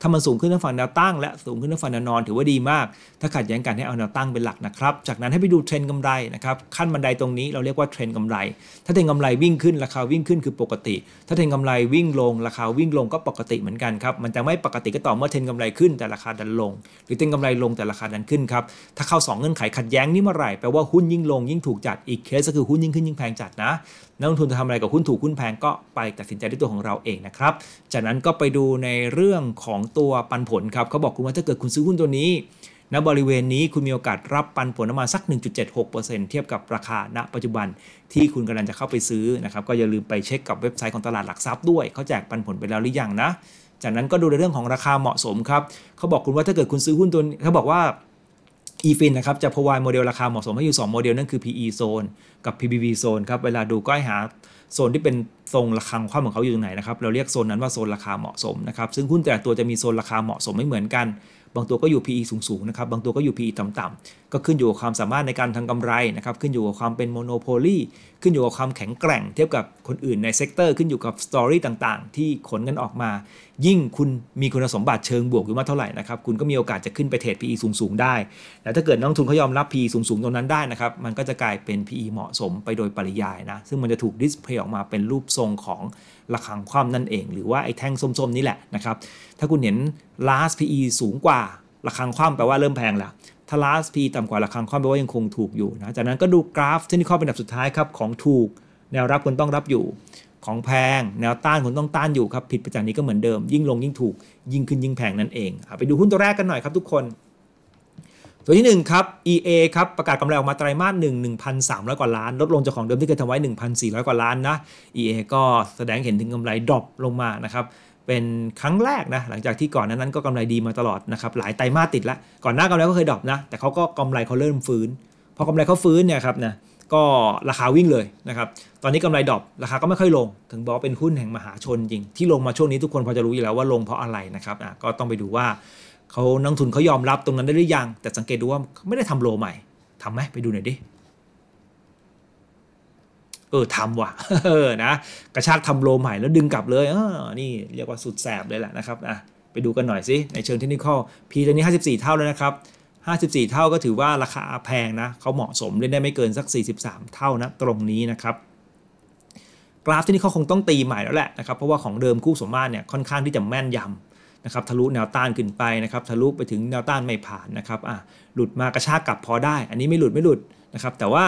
Speaker 1: ถ้ามันสูงขึ้นทั้งฝั่งแนวตั้งและสูงขึ้นทั้งฝั่งแนวนอน ถือว่าดีมาก ถ้าขัดแย้งกันให้เอาแนวตั้งเป็นหลักนะครับจากนั้นให้ไปดูเทรนกำไรนะครับขั้นบันไดตรงนี้เราเรียกว่าเทรนกำไร ถ้าเทรนกำไรวิ่งขึ้นราคาวิ่งขึ้นคือปกติ ถ้าเทรนกำไรวิ่งลงราคาวิ่งลงก็ปกติเหมือนกันครับมันจะไม่ปกติก็ต่อเมื่อเทรนกำไรขึ้นแต่ราคาดันลง หรือเทรนกำไรลงแต่ราคาดันขึ้นครับถ้าเข้า2เงื่อนไขขัดแย้งนี้เมื่อไหร่แปลว่าหุ้นยิ่งลง ยิ่งถูกจัดอีกเคสก็คือหุ้นยิ่งขึ้นยิ่งแพงจัดนะนักลงทุนจะทำอะไรกับหุ้นถูกหุ้นแพงก็ไปตัดสินใจด้วยตัวของเราเองนะครับ จากนั้นก็ไปดูในเรื่องของตัวปันผลครับเขาบอกคุณว่าถ้าเกิดคุณซื้อหุ้นตัวนี้ณบริเวณนี้คุณมีโอกาสรับปันผลประมาณสัก1.76%เทียบกับราคาณปัจจุบันที่คุณกำลังจะเข้าไปซื้อนะครับ ก็อย่าลืมไปเช็คกับเว็บไซต์ของตลาดหลักทรัพย์ด้วยเขาแจกปันผลไปแล้วหรือยังนะ จากนั้นก็ดูในเรื่องของราคาเหมาะสมครับเขาบอกคุณว่าถ้าเกิดคุณซื้อหุ้นตัวเขาบอกว่า eFin นะครับ จะพวายโมเดลราคาเหมาะสมให้อยู่ 2 โมเดลนั่นคือ PE zone กับ p b b zone ครับเวลาดูก็ให้หาโซนที่เป็นทรงระคงความของเขาอยู่ตรงไหนนะครับ เราเรียกโซนนั้นว่าโซนราคาเหมาะสมนะครับ ซึ่งหุ้นแต่ละตัวจะมีโซนราคาเหมาะสมไม่เหมือนกันบางตัวก็อยู่ PE สูงๆ นะครับ บางตัวก็อยู่ PE ต่ำๆก็ขึ้นอยู่กับความสามารถในการทำกำไรนะครับ ขึ้นอยู่กับความเป็นโมโนโพลีขึ้นอยู่กับความแข็งแกร่ง เทียบกับคนอื่นในเซกเตอร์ ขึ้นอยู่กับสตอรี่ต่างๆ ที่ขนกันออกมา ยิ่งคุณมีคุณสมบัติเชิงบวกอยู่มากเท่าไหร่นะครับ คุณก็มีโอกาสจะขึ้นไปเทรด PE สูงๆ ได้แล้วถ้าเกิดนักทุนเขายอมรับ PE สูงๆ ตรงนั้นได้นะครับ มันก็จะกลายเป็น PE เหมาะสมไปโดยปริยายนะ ซึ่งมันจะถูกดิสเพย์ออกมาเป็นรูปทรงของระฆังความนั่นเองหรือว่าไอ้แท่งส้มๆนี่แหละนะครับถ้าคุณเห็น last PE สูงกว่าระฆังความแปลว่าเริ่มแพงแล้วถ้า last PE ต่ำกว่าระฆังความแปลว่ายังคงถูกอยู่นะจากนั้นก็ดูกราฟที่นี่ข้อเป็นดับสุดท้ายครับของถูก แนวรับคุณต้องรับอยู่ของแพงแนวต้านคุณต้องต้านอยู่ครับผิดไปจากนี้ก็เหมือนเดิม ยิ่งลงยิ่งถูกยิ่งขึ้นยิ่งแพงนั่นเองไปดูหุ้นตัวแรกกันหน่อยครับทุกคนตัวที่ 1 ครับ EA ครับประกาศกำไรออกมาไตรมาส1 1,300 กว่าล้านลดลงจากของเดิมที่เคยทำไว้ 1,400 กว่าล้านนะ EA ก็แสดงเห็นถึงกำไรดรอปลงมานะครับเป็นครั้งแรกนะหลังจากที่ก่อนนั้นนั้นก็กำไรดีมาตลอดนะครับหลายไตรมาสติดละก่อนหน้ากำไรก็เคยดรอปนะ แต่เขาก็กำไรเขาเริ่มฟื้นพอกำไรเขาฟื้นเนี่ยครับนะก็ราคาวิ่งเลยนะครับตอนนี้กำไรดรอปราคาก็ไม่ค่อยลงถึงบอกเป็นหุ้นแห่งมหาชนจริง ที่ลงมาช่วงนี้ทุกคนพอจะรู้อยู่แล้วว่าลงเพราะอะไรนะครับอ่ะก็ต้องไปดูว่าเขานักทุนเขายอมรับตรงนั้นได้หรือยัง แต่สังเกตดูว่าไม่ได้ทำโลใหม่ทำไหมไปดูหน่อยดิเออทำว่ะนะกระชากทำโลใหม่แล้วดึงกลับเลยเออนี่เรียกว่าสุดแสบเลยแหละนะครับอ่ะไปดูกันหน่อยสิในเชิงเทคนิคพีตอนนี้ 54 เท่าแล้วนะครับ 54 เท่าก็ถือว่าราคาแพงนะเขาเหมาะสมเล่นได้ไม่เกินสัก 43 เท่านะตรงนี้นะครับกราฟที่นี่เขาคงต้องตีใหม่แล้วแหละนะครับเพราะว่าของเดิมคู่สมมาตรเนี่ยค่อนข้างที่จะแม่นยำนะครับทะลุแนวต้านขึ้นไปนะครับทะลุไปถึงแนวต้านไม่ผ่านนะครับอ่ะหลุดมากระชากกลับพอได้ อันนี้ไม่หลุดไม่หลุดนะครับ แต่ว่า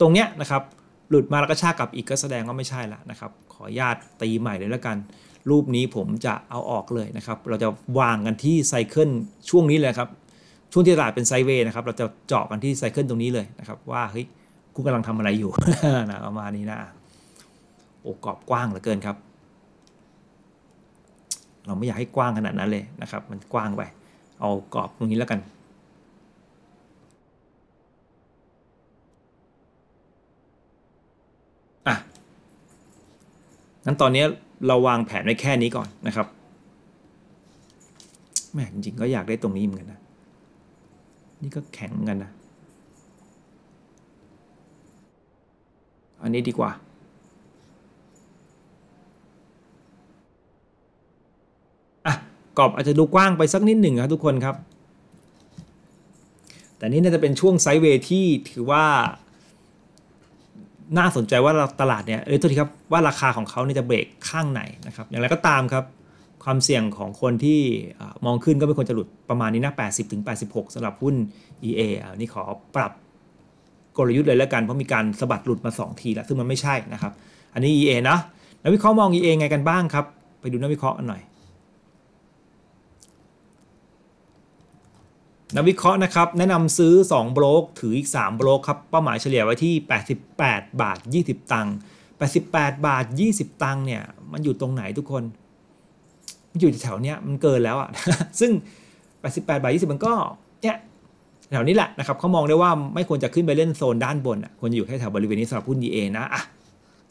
Speaker 1: ตรงเนี้ยนะครับหลุดมาแล้วกระชากกลับอีกก็แสดงว่าไม่ใช่ละนะครับขออนุญาตตีใหม่เลยแล้วกัน รูปนี้ผมจะเอาออกเลยนะครับ เราจะวางกันที่ไซเคิลช่วงนี้เลยครับช่วงที่ตลาดเป็นไซเวย์นะครับเราจะเจาะกันที่ไซเคิลตรงนี้เลยนะครับว่าเฮ้ยคุณกำลังทำอะไรอยู่นะประมาณนี้นะโอ้กรอบกว้างเหลือเกินครับเราไม่อยากให้กว้างขนาดนั้นเลยนะครับ มันกว้างไป เอากรอบตรงนี้แล้วกันอ่ะนั้นตอนนี้เราวางแผนไว้แค่นี้ก่อนนะครับแม่จริงๆก็อยากได้ตรงนี้เหมือนกันนะ นี่ก็แข็งกันนะ อันนี้ดีกว่ากรอบอาจจะดูกว้างไปสักนิดหนึ่งครับทุกคนครับ แต่นี่น่าจะเป็นช่วงไซด์เวย์ที่ถือว่า น่าสนใจว่าตลาดเนี่ย เออยทุกทีครับ ว่าราคาของเขาเนี่ยจะเบรกข้างไหนนะครับ อย่างไรก็ตามครับ ความเสี่ยงของคนที่มองขึ้นก็ไม่ควรจะหลุดประมาณนี้นะ 80ถึง86 สำหรับหุ้น EA อันนี้ขอปรับกลยุทธ์เลยแล้วกัน เพราะมีการสะบัดหลุดมา2ทีแล้วซึ่งมันไม่ใช่นะครับ อันนี้ EA นะนักวิเคราะห์มอง EA ไงกันบ้างครับ ไปดูนักวิเคราะห์หน่อยนักวิเคราะห์นะครับ แนะนำซื้อ2ลบอกถืออีก3ลบอกครับเป้าหมายเฉลี่ยไว้ที่ 88 บาท 20 ตังค์88 บาท 20 ตังค์เนี่ย มันอยู่ตรงไหนทุกคน อยู่แถวเนี้ย มันเกินแล้วอะ่ะซึ่ง 88 บาท 20 มันก็เนี่ยแถวนี้แหละนะครับเขามองได้ว่าไม่ควรจะขึ้นไปเล่นโซนด้านบนอ่ะควรจะอยู่แค่แถวบริเวณนี้สำหรับหุ้นดีเอนะอ่ะ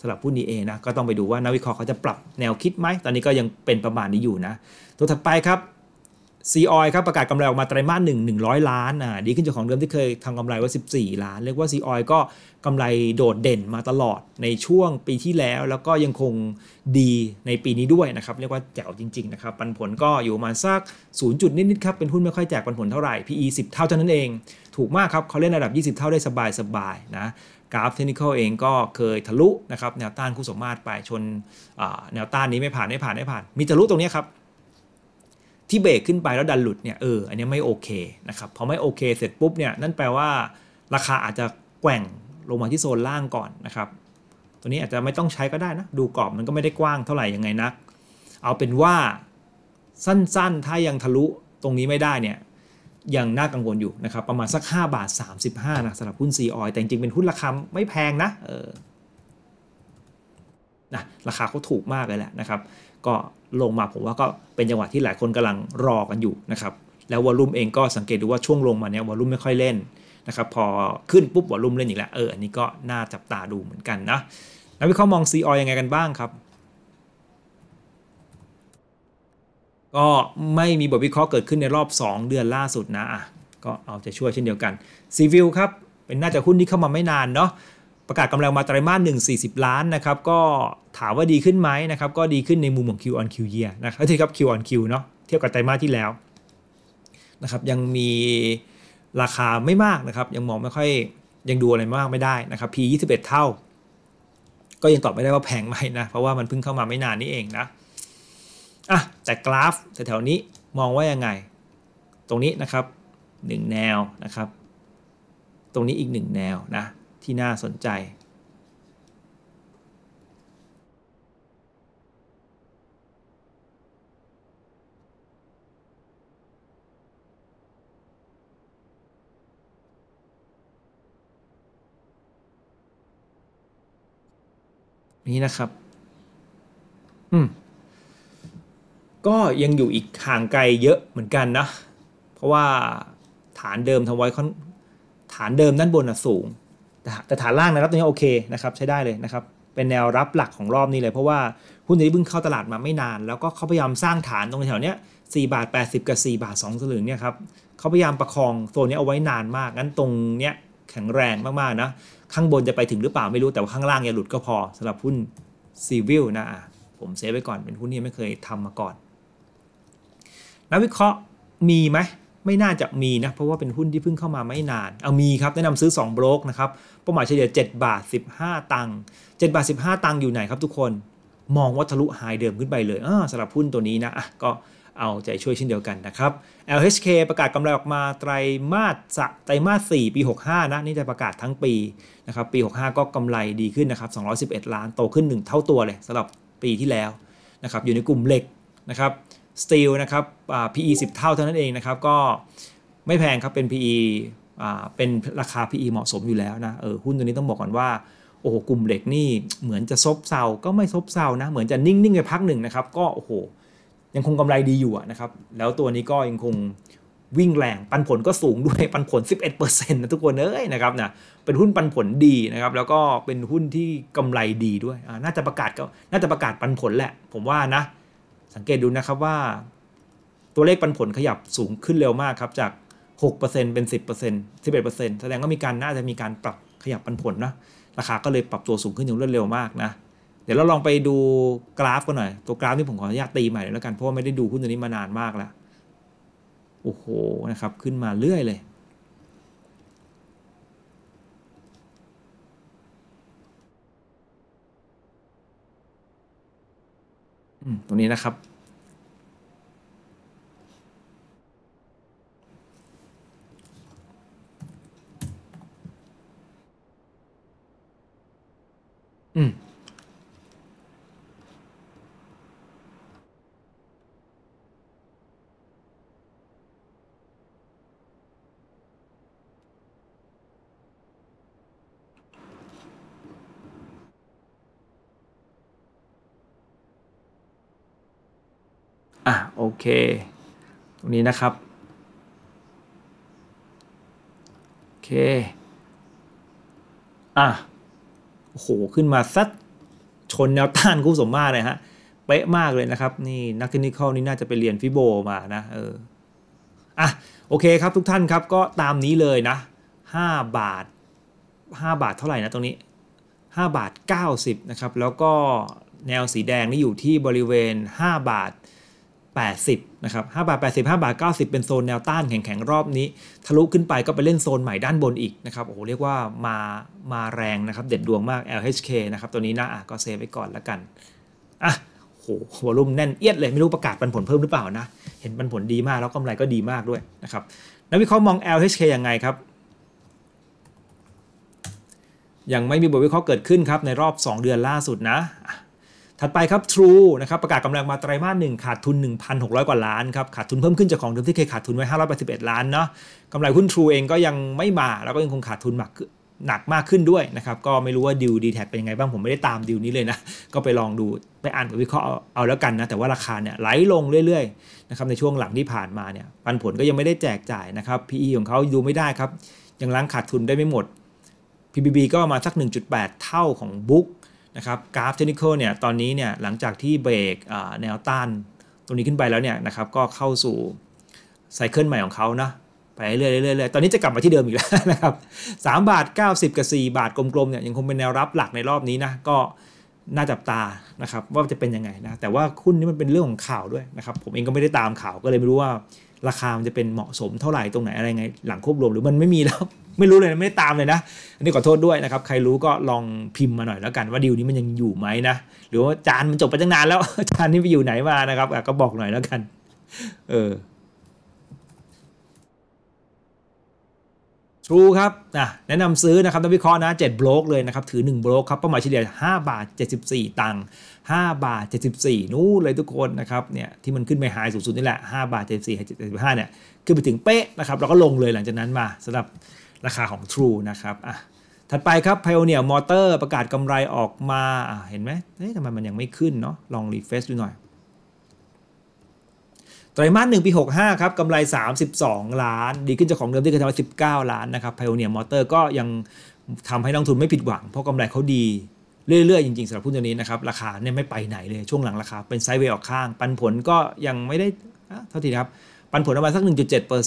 Speaker 1: สำหรับหุ้นดีเอนะ ก็ต้องไปดูว่านักวิเคราะห์เขาจะปรับแนวคิดไหมตอนนี้ก็ยังเป็นประมาณนี้อยู่นะตัวถัดไปครับซีออยครับประกาศกำไรออกมาไตรมาสหนึ่งหนึ่งร้อยล้านอ่าดีขึ้นจากของเดิมที่เคยทำกำไรไว้ี่ล้านเรียกว่าซีออยก็กำไรโดดเด่นมาตลอดในช่วงปีที่แล้ว แล้วก็ยังคงดีในปีนี้ด้วยนะครับเรียกว่าแจ๋วจริง ๆ นะครับ ปันผลก็อยู่มาสักศูนย์จุดนิด ๆ ครับ เป็นหุ้นไม่ค่อยแจกปันผลเท่าไหร่ PE 10 เท่าเท่านั้นเองถูกมากครับเขาเล่นระดับ20 เท่าได้สบายๆนะกราฟเทคนิคเองก็เคยทะลุนะครับแนวต้านคู่สมมาตรไปชนแนวต้านนี้ไม่ผ่านไม่ผ่านไม่ผ่าน มีทะลุตรงนี้ครับที่เบรกขึ้นไปแล้วดันหลุดเนี่ยเอออันนี้ไม่โอเคนะครับพอไม่โอเค เสร็จปุ๊บเนี่ยนั่นแปลว่าราคาอาจจะแกว่งลงมาที่โซนล่างก่อนนะครับ ตัวนี้อาจจะไม่ต้องใช้ก็ได้นะดูกรอบมันก็ไม่ได้กว้างเท่าไหร่ยังไงนักเอาเป็นว่าสั้นๆถ้ายังทะลุตรงนี้ไม่ได้เนี่ยยังน่ากังวลอยู่นะครับประมาณสัก5บาท 35นะสำหรับหุ้นซีออยแต่จริงๆเป็นหุ้นราคาไม่แพงนะเออนะราคาเขาถูกมากเลยแหละนะครับก็ลงมาผมว่าก็เป็นจังหวะที่หลายคนกำลังรอกันอยู่นะครับ แล้ววอลลุ่มเองก็สังเกตดูว่าช่วงลงมาเนี้ยวอลลุ่มไม่ค่อยเล่นนะครับพอขึ้นปุ๊บวอลลุ่มเล่นอีกแล้ว เอออันนี้ก็น่าจับตาดูเหมือนกันนะแล้ววิเคราะห์มองซีออยังไงกันบ้างครับ ก็ไม่มีบทวิเคราะห์เกิดขึ้นในรอบ 2 เดือนล่าสุดนะอ่ะก็เอาใจช่วยเช่นเดียวกันซีวิวครับเป็นน่าจะหุ้นที่เข้ามาไม่นานเนาะประกาศกำไรมาไตรมาสหนึ่งสี่สิบล้านนะครับ ก็ถามว่าดีขึ้นไหมนะครับ ก็ดีขึ้นในมุมของ Q on Q year นะครับที่ครับ Q on Q เนาะเทียบกับไตรมาสที่แล้วนะครับ ยังมีราคาไม่มากนะครับ ยังมองไม่ค่อยยังดูอะไรมากไม่ได้นะครับ P 21 เท่า ก็ยังตอบไม่ได้ว่าแพงไหมนะ เพราะว่ามันเพิ่งเข้ามาไม่นานนี้เองนะ อ่ะแต่กราฟแถวๆนี้มองว่ายังไง ตรงนี้นะครับ 1 แนวนะครับ ตรงนี้อีก1แนวนะที่น่าสนใจ นี่นะครับ อืมก็ยังอยู่อีกห่างไกลเยอะเหมือนกันนะ เพราะว่าฐานเดิมทำไว้ค่อนฐานเดิมด้านบน่ะสูงแต่ฐานล่างนะครับตรงนี้โอเคนะครับใช้ได้เลยนะครับ เป็นแนวรับหลักของรอบนี้เลย เพราะว่าหุ้นนี้เพิ่งเข้าตลาดมาไม่นาน แล้วก็เขาพยายามสร้างฐานตรงแถวเนี้ย่บาทิบกับ4บาทงสลึงเนี่ยครับเขาพยายามประคองโซนนี้เอาไว้นานมาก งั้น ตรงเนี้ยแข็งแรงมากๆนะ ข้างบนจะไปถึงหรือเปล่าไม่รู้แต่ว่าข้างล่างอย่าหลุดก็พอสำหรับหุ้นซีวิลนะ ผมเซฟไว้ก่อนเป็นหุ้นที่ไม่เคยทำมาก่อนนักวิเคราะห์มีไหมไม่น่าจะมีนะ เพราะว่าเป็นหุ้นที่เพิ่งเข้ามาไม่นาน เอามีครับ แนะนำซื้อ2ลบอกนะครับเป้าหมายเฉลี่ย7บาท15 ตังค์7บาท15 ตังค์อยู่ไหนครับทุกคนมองว่าทะลุไฮเดิมขึ้นไปเลยสำหรับหุ้นตัวนี้นะะก็เอาใจช่วยเช่นเดียวกันนะครับ LHK ประกาศกำไรออกมาไตรมาสไตรมาส4ปี 65 นะ นี่จะประกาศทั้งปีนะครับปี 65 ก็กำไรดีขึ้นนะครับ211 ล้าน โตขึ้น 1 เท่าตัวเลยสำหรับปีที่แล้วนะครับอยู่ในกลุ่มเหล็กนะครับสตีลนะครับ PE 10 เท่าเท่านั้นเองนะครับก็ไม่แพงครับเป็น PE เป็นราคา PE เหมาะสมอยู่แล้วนะเออหุ้นตัวนี้ต้องบอกก่อนว่าโอ้โหกลุ่มเหล็กนี่เหมือนจะซบเซา ก็ไม่ซบเซานะเหมือนจะนิ่งๆไปพักหนึ่งนะครับ ก็โอ้โหยังคงกำไรดีอยู่นะครับแล้วตัวนี้ก็ยังคงวิ่งแรง ปันผลก็สูงด้วยปันผล 11%นะทุกคนเอ้ยนะครับนะเป็นหุ้นปันผลดีนะครับแล้วก็เป็นหุ้นที่กำไรดีด้วยน่าจะประกาศก็น่าจะประกาศปันผลแหละ ผมว่านะ สังเกตดูนะครับว่าตัวเลขปันผลขยับสูงขึ้นเร็วมากครับ จาก6%เป็น 10% 11%แสดงว่ามีการน่าจะมีการปรับขยับปันผลนะราคาก็เลยปรับตัวสูงขึ้นอย่างรวดเร็วมากนะ เดี๋ยวเราลองไปดูกราฟกันหน่อย ตัวกราฟที่ผมขออนุญาตตีใหม่แล้วกัน เพราะว่าไม่ได้ดูหุ้นตัวนี้มานานมากแล้วโอ้โหนะครับ ขึ้นมาเรื่อยเลยตรงนี้นะครับอืมอ่ะโอเค ตรงนี้นะครับ โอเค อ่ะโอ้โห ขึ้นมาซัดชนแนวต้านคู่สมมาตรเลยฮะเป๊ะมากเลยนะครับนี่นักเทคนิคนี่น่าจะไปเรียนฟิโบมานะเอออ่ะโอเคครับทุกท่านครับก็ตามนี้เลยนะ 5 บาท 5 บาทเท่าไหร่นะตรงนี้ 5 บาท 90นะครับ แล้วก็แนวสีแดงนี่อยู่ที่บริเวณ 5 บาท80 นะครับ5บาท80 5บาท90 เป็นโซนแนวต้านแข็งๆ รอบนี้ ทะลุขึ้นไปก็ไปเล่นโซนใหม่ด้านบนอีกนะครับ โอ้โห เรียกว่ามา มาแรงนะครับ เด็ดดวงมาก LHK นะครับ ตัวนี้นะอ่ะก็เซฟไว้ก่อนแล้วกันอ่ะโหวอลุ่มแน่นเอียดเลยไม่รู้ประกาศปันผลเพิ่มหรือเปล่านะ เห็นปันผลดีมากแล้วกำไรก็ดีมากด้วยนะครับนักวิเคราะห์มอง LHK ยังไงครับ ยังไม่มีบทวิเคราะห์เกิดขึ้นครับในรอบ 2 เดือนล่าสุดนะถัดไปครับ True นะครับประกาศกำลังมาไตรมาสหนึ่งขาดทุน 1,600 กว่าล้านครับ ขาดทุนเพิ่มขึ้นจากของเดิมที่เคยขาดทุนไว้ 581 ล้านเนาะกำไรหุ้น True เองก็ยังไม่มา แล้วก็ยังคงขาดทุนหนักหนักมากขึ้นด้วยนะครับก็ไม่รู้ว่าดิวดีแท็เป็นยังไงบ้างผมไม่ได้ตามดิวนี้เลยนะ ก็ไปลองดูไปอ่านไปวิเคราะห์เอาแล้วกันนะ แต่ว่าราคาเนี่ยไหลลงเรื่อยๆนะครับในช่วงหลังที่ผ่านมาเนี่ยปันผลก็ยังไม่ได้แจกจ่ายนะครับ PE ของเขาดูไม่ได้ครับยังล้างขาดทุนได้ไม่หมด PBB ก็มาสัก 1.8 เท่าของบุ๊กนะครับกราฟเทคนิคเนี่ยตอนนี้เนี่ยหลังจากที่เบรกแนวต้าน ตรงนี้ขึ้นไปแล้วเนี่ยนะครับก็เข้าสู่ไซเคิลใหม่ของเขานะไปเรื่อยๆๆๆตอนนี้จะกลับมาที่เดิมอีกแล้วนะครับสามบาท90กับ4บาทกลมๆเนี่ยยังคงเป็นแนวรับหลักในรอบนี้นะก็น่าจับตานะครับว่าจะเป็นยังไงนะแต่ว่าหุ้นนี้มันเป็นเรื่องของข่าวด้วยนะครับผมเองก็ไม่ได้ตามข่าวก็เลยไม่รู้ว่าราคามันจะเป็นเหมาะสมเท่าไหร่ตรงไหนอะไรไงหลังควบรวมหรือมันไม่มีแล้วไม่รู้เลยไม่ได้ตามเลยนะ อันนี้ขอโทษด้วยนะครับ ใครรู้ก็ลองพิมพ์มาหน่อยแล้วกันว่าดีลนี้มันยังอยู่ไหมนะหรือว่าจานมันจบไปตั้งนานแล้ว จานนี้ไปอยู่ไหนมานะครับก็บอกหน่อยแล้วกัน เออทรูครับนะแนะนำซื้อนะครับนักวิเคราะห์นะดบล็อกเลยนะครับ ถือ1บล็อกครับเป้าหมายเฉลี่ย5บาท74ตังค์5บาท74นู่นเลยทุกคนนะครับ เนี่ย ที่มันขึ้นไปหายสูงสุดนี่แหละ5บาท74 75เนี่ยขึ้นไปถึงเป๊ะนะครับเราก็ลงเลยหลังจากนั้นมาสำหรับราคาของ True นะครับ อ่ะ ถัดไปครับ Pioneer Motor ประกาศกำไรออกมาเห็นไหมเอ๊ะทำไม มันยังไม่ขึ้นเนาะ ลองรีเฟซดูหน่อย ไตรมาสหนึ่งปี65 ครับ กำไร 32 ล้าน ดีขึ้นจากของเดิมที่เคยทำไว้19 ล้านนะครับ p พ o n เนียมอเตอร์ก็ยังทำให้นักทุนไม่ผิดหวัง เพราะกำไรเขาดี เรื่อยๆจริงๆสำหรับหุ้นตัวนี้นะครับ ราคาเนี่ยไม่ไปไหนเลย ช่วงหลังราคาเป็นไซด์เวย์ออกข้าง ปันผลก็ยังไม่ได้เท่าที่ครับ ปันผลประมาณสัก1.7%เ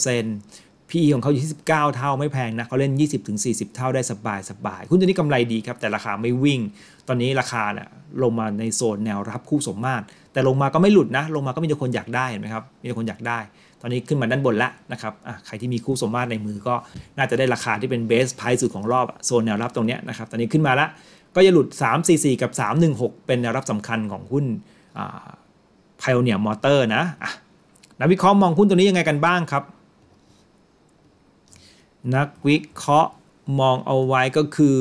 Speaker 1: PE ของเขาอยู่ที่19เท่าไม่แพงนะเขาเล่น 20-40 เท่าได้สบาย สบายหุ้นตัวนี้กำไรดีครับ แต่ราคาไม่วิ่ง ตอนนี้ราคานี่ะลงมาในโซนแนวรับคู่สมมาตรแต่ลงมาก็ไม่หลุดนะลงมาก็มีแต่คนอยากได้เห็นไหมครับมีแต่คนอยากได้ตอนนี้ขึ้นมาด้านบนแล้วนะครับใครที่มีคู่สมมาตรในมือก็น่าจะได้ราคาที่เป็นเบสไพรสุดของรอบโซนแนวรับตรงนี้นะครับตอนนี้ขึ้นมาแล้วก็จะหลุด 344 กับ 316 เป็นแนวรับสำคัญของหุ้นไพโอเนียมอเตอร์นะนักวิเคราะห์มองหุ้นตัวนี้ยังไงกันบ้างครับนักวิเคราะห์มองเอาไว้ก็คือ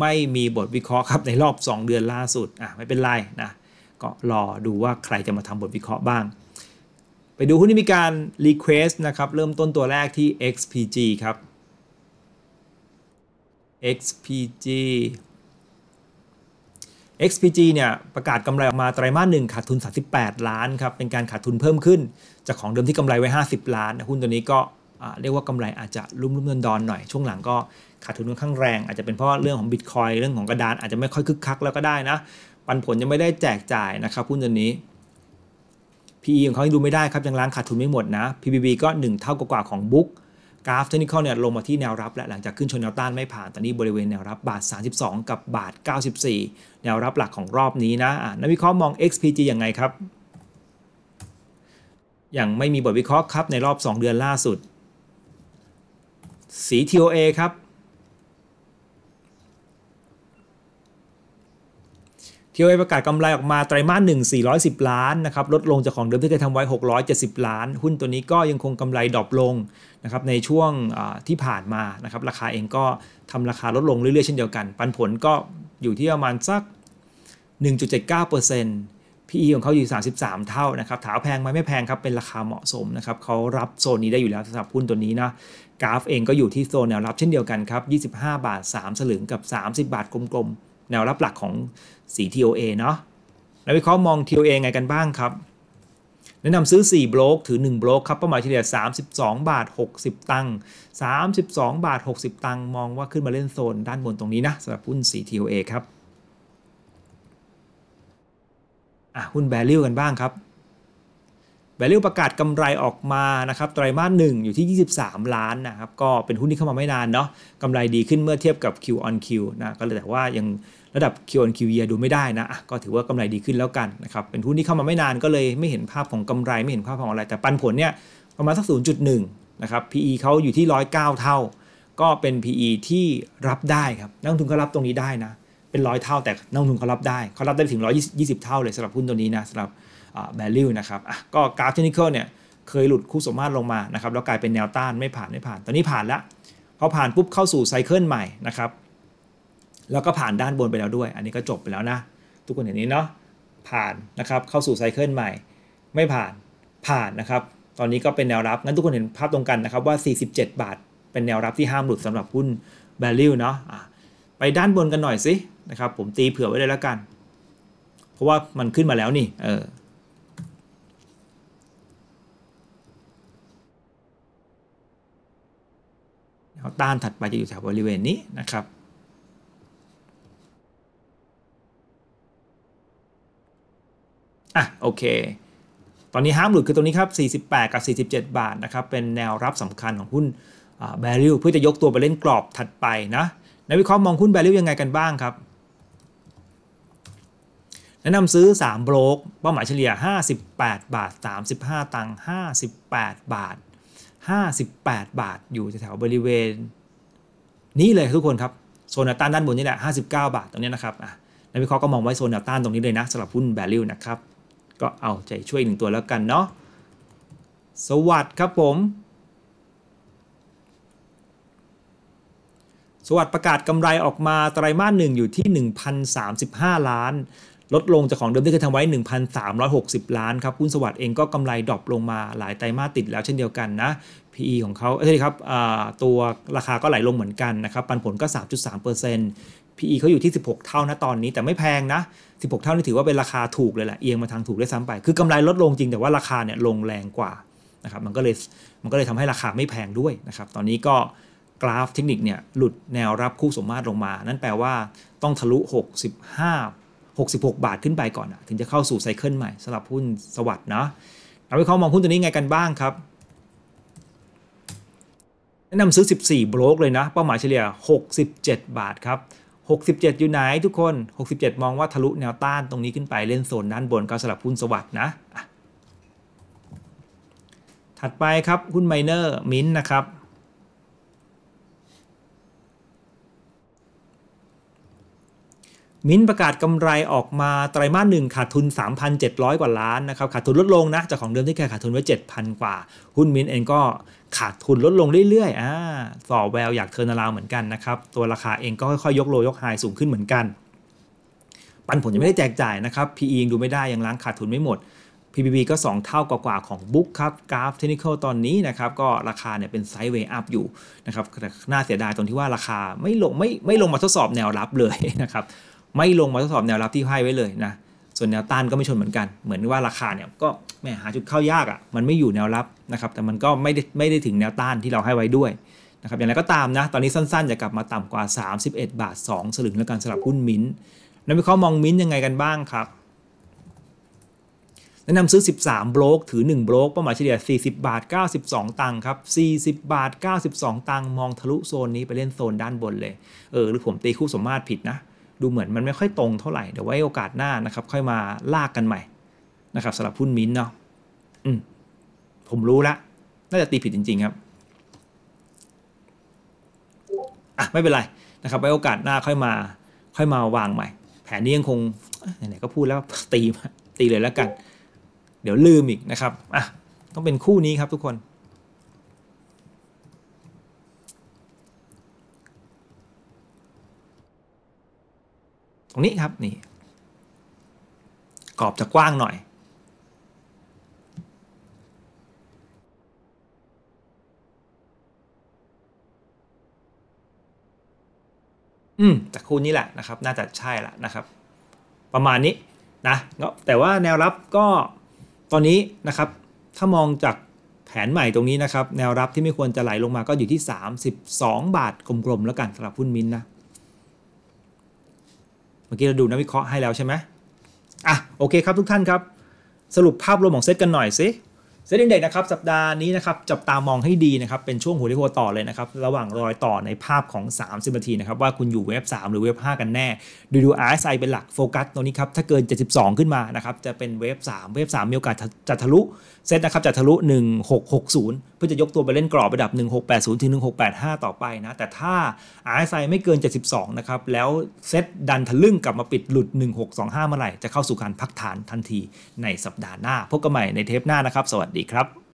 Speaker 1: ไม่มีบทวิเคราะห์ครับ ในรอบ 2 เดือนล่าสุดอ่ะไม่เป็นไรนะ ก็รอดูว่าใครจะมาทำบทวิเคราะห์บ้าง ไปดูหุ้นที่มีการ Request นะครับ เริ่มต้นตัวแรกที่ XPG ครับ XPG XPG เนี่ย ประกาศกำไรออกมาไตรมาสหนึ่งขาดทุน 38 ล้านครับ เป็นการขาดทุนเพิ่มขึ้น จากของเดิมที่กำไรไว้ 50 ล้านหุ้นตัวนี้ก็เรียกว่ากำไรอาจจะรุ่มรุ่มดอนดอนหน่อย ช่วงหลังก็ขาดทุนค่อนข้างแรงอาจจะเป็นเพราะเรื่องของบิตคอยเรื่องของกระดานอาจจะไม่ค่อยคึกคักแล้วก็ได้นะ ปันผลยังไม่ได้แจกจ่ายนะครับหุ้นตัวนี้ PE ของเขาดูไม่ได้ครับยังล้างขาดทุนไม่หมดนะ PBB ก็ 1 เท่ากว่าของบุ๊กกราฟเทคนิคเนี่ยลงมาที่แนวรับและหลังจากขึ้นชนแนวต้านไม่ผ่านตอนนี้บริเวณแนวรับบาท 32 กับบาท 94 แนวรับหลักของรอบนี้นะนักวิเคราะห์มอง XPG ยังไงครับ ยังไม่มีบทวิเคราะห์ครับในรอบ 2 เดือนล่าสุดสี TOA ครับ TOA ประกาศกำไรออกมาไตรมาสหนึ่ง410 ล้านนะครับลดลงจากของเดิมที่เคยทำไว้ 670 ล้าน หุ้นตัวนี้ก็ยังคงกำไรดรอปลงนะครับในช่วงที่ผ่านมานะครับราคาเองก็ทำราคาลดลงเรื่อย ๆเช่นเดียวกัน ปันผลก็อยู่ที่ประมาณสัก 1.79% PE ของเขาอยู่33 เท่านะครับ ถาวแพงไหมไม่แพงครับเป็นราคาเหมาะสมนะครับเขารับโซนนี้ได้อยู่แล้วสำหรับหุ้นตัวนี้นะกราฟเองก็อยู่ที่โซนแนวรับเช่นเดียวกันครับ 25 บาท 3 สลึงกับ 30 บาทกลมๆแนวรับหลักของสี TOA เนาะนักวิเคราะห์มอง TOA ไงกันบ้างครับ แนะนำซื้อ4บล็อกถือ1บล็อกครับเป้าหมายเฉลี่ย32 บาท 60 ตังค์32 บาท 60 ตังค์มองว่าขึ้นมาเล่นโซนด้านบนตรงนี้นะสำหรับหุ้นสี TOA ครับหุ้น value กันบ้างครับ value ประกาศกำไรออกมานะครับไตรมาสหนึ่งอยู่ที่ 23 ล้านนะครับก็เป็นหุ้นที่เข้ามาไม่นานเนาะกำไรดีขึ้นเมื่อเทียบกับ Q on Q นะก็เลยแต่ว่ายังระดับ Q on Q year ดูไม่ได้นะก็ถือว่ากำไรดีขึ้นแล้วกันนะครับเป็นหุ้นที่เข้ามาไม่นานก็เลยไม่เห็นภาพของกำไรไม่เห็นภาพของอะไรแต่ปันผลเนี่ยประมาณสัก 0.1 นะครับ PE เขาอยู่ที่ 109 เท่า ก็เป็น PE ที่รับได้ครับนักลงทุนก็รับตรงนี้ได้นะเป็นร้อยเท่าแต่นักลงทุนเขารับได้เขารับได้ถึง 120 เท่าเลยสำหรับหุ้นตัวนี้นะสำหรับ value นะครับก็กราฟเทคนิคเนี่ยเคยหลุดคู่สมมาตรลงมานะครับ แล้วกลายเป็นแนวต้านไม่ผ่านไม่ผ่าน ตอนนี้ผ่านแล้ว พอผ่านปุ๊บเข้าสู่ไซเคิลใหม่นะครับ แล้วก็ผ่านด้านบนไปแล้วด้วย อันนี้ก็จบไปแล้วนะ ทุกคนเห็นนี้เนาะ ผ่านนะครับ เข้าสู่ไซเคิลใหม่ ไม่ผ่าน ผ่านนะครับ ตอนนี้ก็เป็นแนวรับ งั้นทุกคนเห็นภาพตรงกันนะครับว่า 47 บาท เป็นแนวรับที่ห้ามหลุดสำหรับหุ้น value เนาะะไปด้านบนกันหน่อยสินะครับ ผมตีเผื่อไว้เลยแล้วกัน เพราะว่ามันขึ้นมาแล้วนี่ เออต้านถัดไปจะอยู่แถวบริเวณนี้นะครับ อ่ะโอเค ตอนนี้ห้ามหลุดคือตรงนี้ครับ 48 กับ 47 บาทนะครับ เป็นแนวรับสำคัญของหุ้นแบริลเพื่อจะยกตัวไปเล่นกรอบถัดไปนะนักวิเคราะห์มองหุ้นแบริลยังไงกันบ้างครับ แนะนำซื้อ 3 โบรกเป้าหมายเฉลี่ย 58 บาท 35 ตังค์ 58 บาท58 บาทอยู่แถวบริเวณ นี้เลยทุกคนครับ โซนแนวต้านด้านบนนี่แหละ 59 บาทตรงนี้นะครับนักวิเคราะห์ก็มองไว้โซนแนวต้านตรงนี้เลยนะสำหรับหุ้นบลลิวนะครับ ก็เอาใจช่วยหนึ่งตัวแล้วกันเนาะสวัสดีครับผม สวัสดีประกาศกำไรออกมาไตรามาสหนึ่งอยู่ที่1,035 ล้านลดลงจากของเดิมที่เคยทำไว้ 1,360 ล้านครับ คุณนสวัสด์เองก็กำไรดรอปลงมาหลายไตรมาสติดแล้วเช่นเดียวกันนะ PE ของเขาเอ้ยครับตัวราคาก็ไหลลงเหมือนกันนะครับ ปันผลก็ 3.3% PE เขาอยู่ที่ 16 เท่านะตอนนี้แต่ไม่แพงนะ 16 เท่านี่ถือว่าเป็นราคาถูกเลยแหละ เอียงมาทางถูกได้ซ้ำไป คือกำไรลดลงจริงแต่ว่าราคาเนี่ยลงแรงกว่านะครับมันก็เลยมันก็เลยทำให้ราคาไม่แพงด้วยนะครับตอนนี้ก็กราฟเทคนิคเนี่ยหลุดแนวรับคู่สมมาตรลงมา นั่นแปลว่าต้องทะลุ 65 66 บาทขึ้นไปก่อนอะถึงจะเข้าสู่ไซเคิลใหม่สำหรับหุ้นสวัสด์นะนักวิเคราะห์มองหุ้นตัวนี้ไงกันบ้างครับ แนะนำซื้อ 14 โบรกเลยนะ เป้าหมายเฉลี่ย 67 บาทครับ 67 อยู่ไหนทุกคน 67 มองว่าทะลุแนวต้านตรงนี้ขึ้นไปเล่นโซนด้านบนก็สลับหุ้นสวัสด์นะ ถัดไปครับ หุ้นไมเนอร์มินนะครับมินประกาศกำไรออกมาไตรามาสหนึ่งขาดทุน 3,700 กว่าล้านนะครับ ขาดทุนลดลงนะจากของเดิมที่เคยขาดทุนไว้ 7,000 กว่าหุ้นมินเองก็ขาดทุนลดลงเรื่อยๆ อ่าส่อแวว อยากเทอร์นาลาวเหมือนกันนะครับ ตัวราคาเองก็ค่อยๆ ยกโลยกไฮสูงขึ้นเหมือนกัน ปันผลยังไม่ได้แจกจ่ายนะครับ PE ยังดูไม่ได้ ยังล้างขาดทุนไม่หมด PBB ก็ 2 เท่ากว่าาของบุ๊กครับกราฟเทคนิคตอนนี้นะครับก็ราคาเนี่ยเป็นไซด์เวย์อัพอยู่นะครับแต่น่าเสียดายตรงที่ว่าราคาไม่ลงไม่ไม่ลงมาทดสอบแนวรับเลยนะครับไม่ลงมาทดสอบแนวรับที่ให้ไว้เลยนะ ส่วนแนวต้านก็ไม่ชนเหมือนกัน เหมือนว่าราคาเนี่ยก็แม่หาจุดเข้ายากอะ่ะ มันไม่อยู่แนวรับนะครับ แต่มันก็ไม่ได้ไม่ได้ถึงแนวต้านที่เราให้ไว้ด้วยนะครับ อย่างไรก็ตามนะ ตอนนี้สั้นๆ จะกลับมาต่ำกว่า 31บาท2สลึงแล้วกันสำหรับหุ้นมิ้นนักวิเคราะห์มองมิ้นยังไงกันบ้างครับ แนะนำซื้อ 13 โบรกถือ1โบรกเป้าหมายเฉลี่ย 40 บาท 92ตังค์ครับ40 บาท 92 ตังค์มองทะลุโซนนี้ไปเล่นโซนด้านบนเลย เออหรือผมตีคู่สมมาตรผิดนะดูเหมือนมันไม่ค่อยตรงเท่าไหร่เดี๋ยวไว้โอกาสหน้านะครับ ค่อยมาลากกันใหม่ นะครับสำหรับหุ้นมินเนาะอืมผมรู้ละ น่าจะตีผิดจริงๆครับอ่ะไม่เป็นไรนะครับไว้โอกาสหน้าค่อยมา ค่อยมาวางใหม่ แผนนี้ยังคงไหนๆก็พูดแล้วตีตีเลยแล้วกัน เดี๋ยวลืมอีกนะครับอ่ะต้องเป็นคู่นี้ครับทุกคนงนี้ครับนี่กรอบจะกว้างหน่อย อืมจากคู่นี้แหละนะครับ น่าจะใช่ละนะครับ ประมาณนี้นะแต่ว่าแนวรับก็ ตอนนี้นะครับ ถ้ามองจากแผนใหม่ตรงนี้นะครับ แนวรับที่ไม่ควรจะไหลลงมา ก็อยู่ที่32บาทกลมๆแล้วกันสำหรับหุ้นมินนะมื่อกี้เราดูนักวิเคราะห์ให้แล้วใช่ไหมอ่ะ โอเคครับทุกท่านครับ สรุปภาพรวมของเซตกันหน่อยสิเซตอินเด็กนะครับ สัปดาห์นี้นะครับจับตามองให้ดีนะครับ เป็นช่วงหัวที่หัวต่อเลยนะครับ ระหว่างรอยต่อในภาพของ3บนาทีนะครับ ว่าคุณอยู่เว็บ 3 หรือเว็บ 5 กันแน่ ดูดู RSI เป็นหลักโฟกัสตรงนี้ครับถ้าเกิน72ขึ้นมานะครับจะเป็นเว็บ3เว็บ3มีโอกาสจะทะลุเซตนะครับจะทะลุ 1660 เพื่อจะยกตัวไปเล่นกรอบระดับ 1680ถึง1685 ต่อไปนะ แต่ถ้า RSI ไม่เกิน72นะครับแล้วเซตดันทะลึ่งกลับมาปิดหลุด 1625เมื่อไหร่จะเข้าสู่การพักฐานทันทีในสัปดาห์หน้า พบกันใหม่ในเทปหน้านะครับ สวัสดีครับ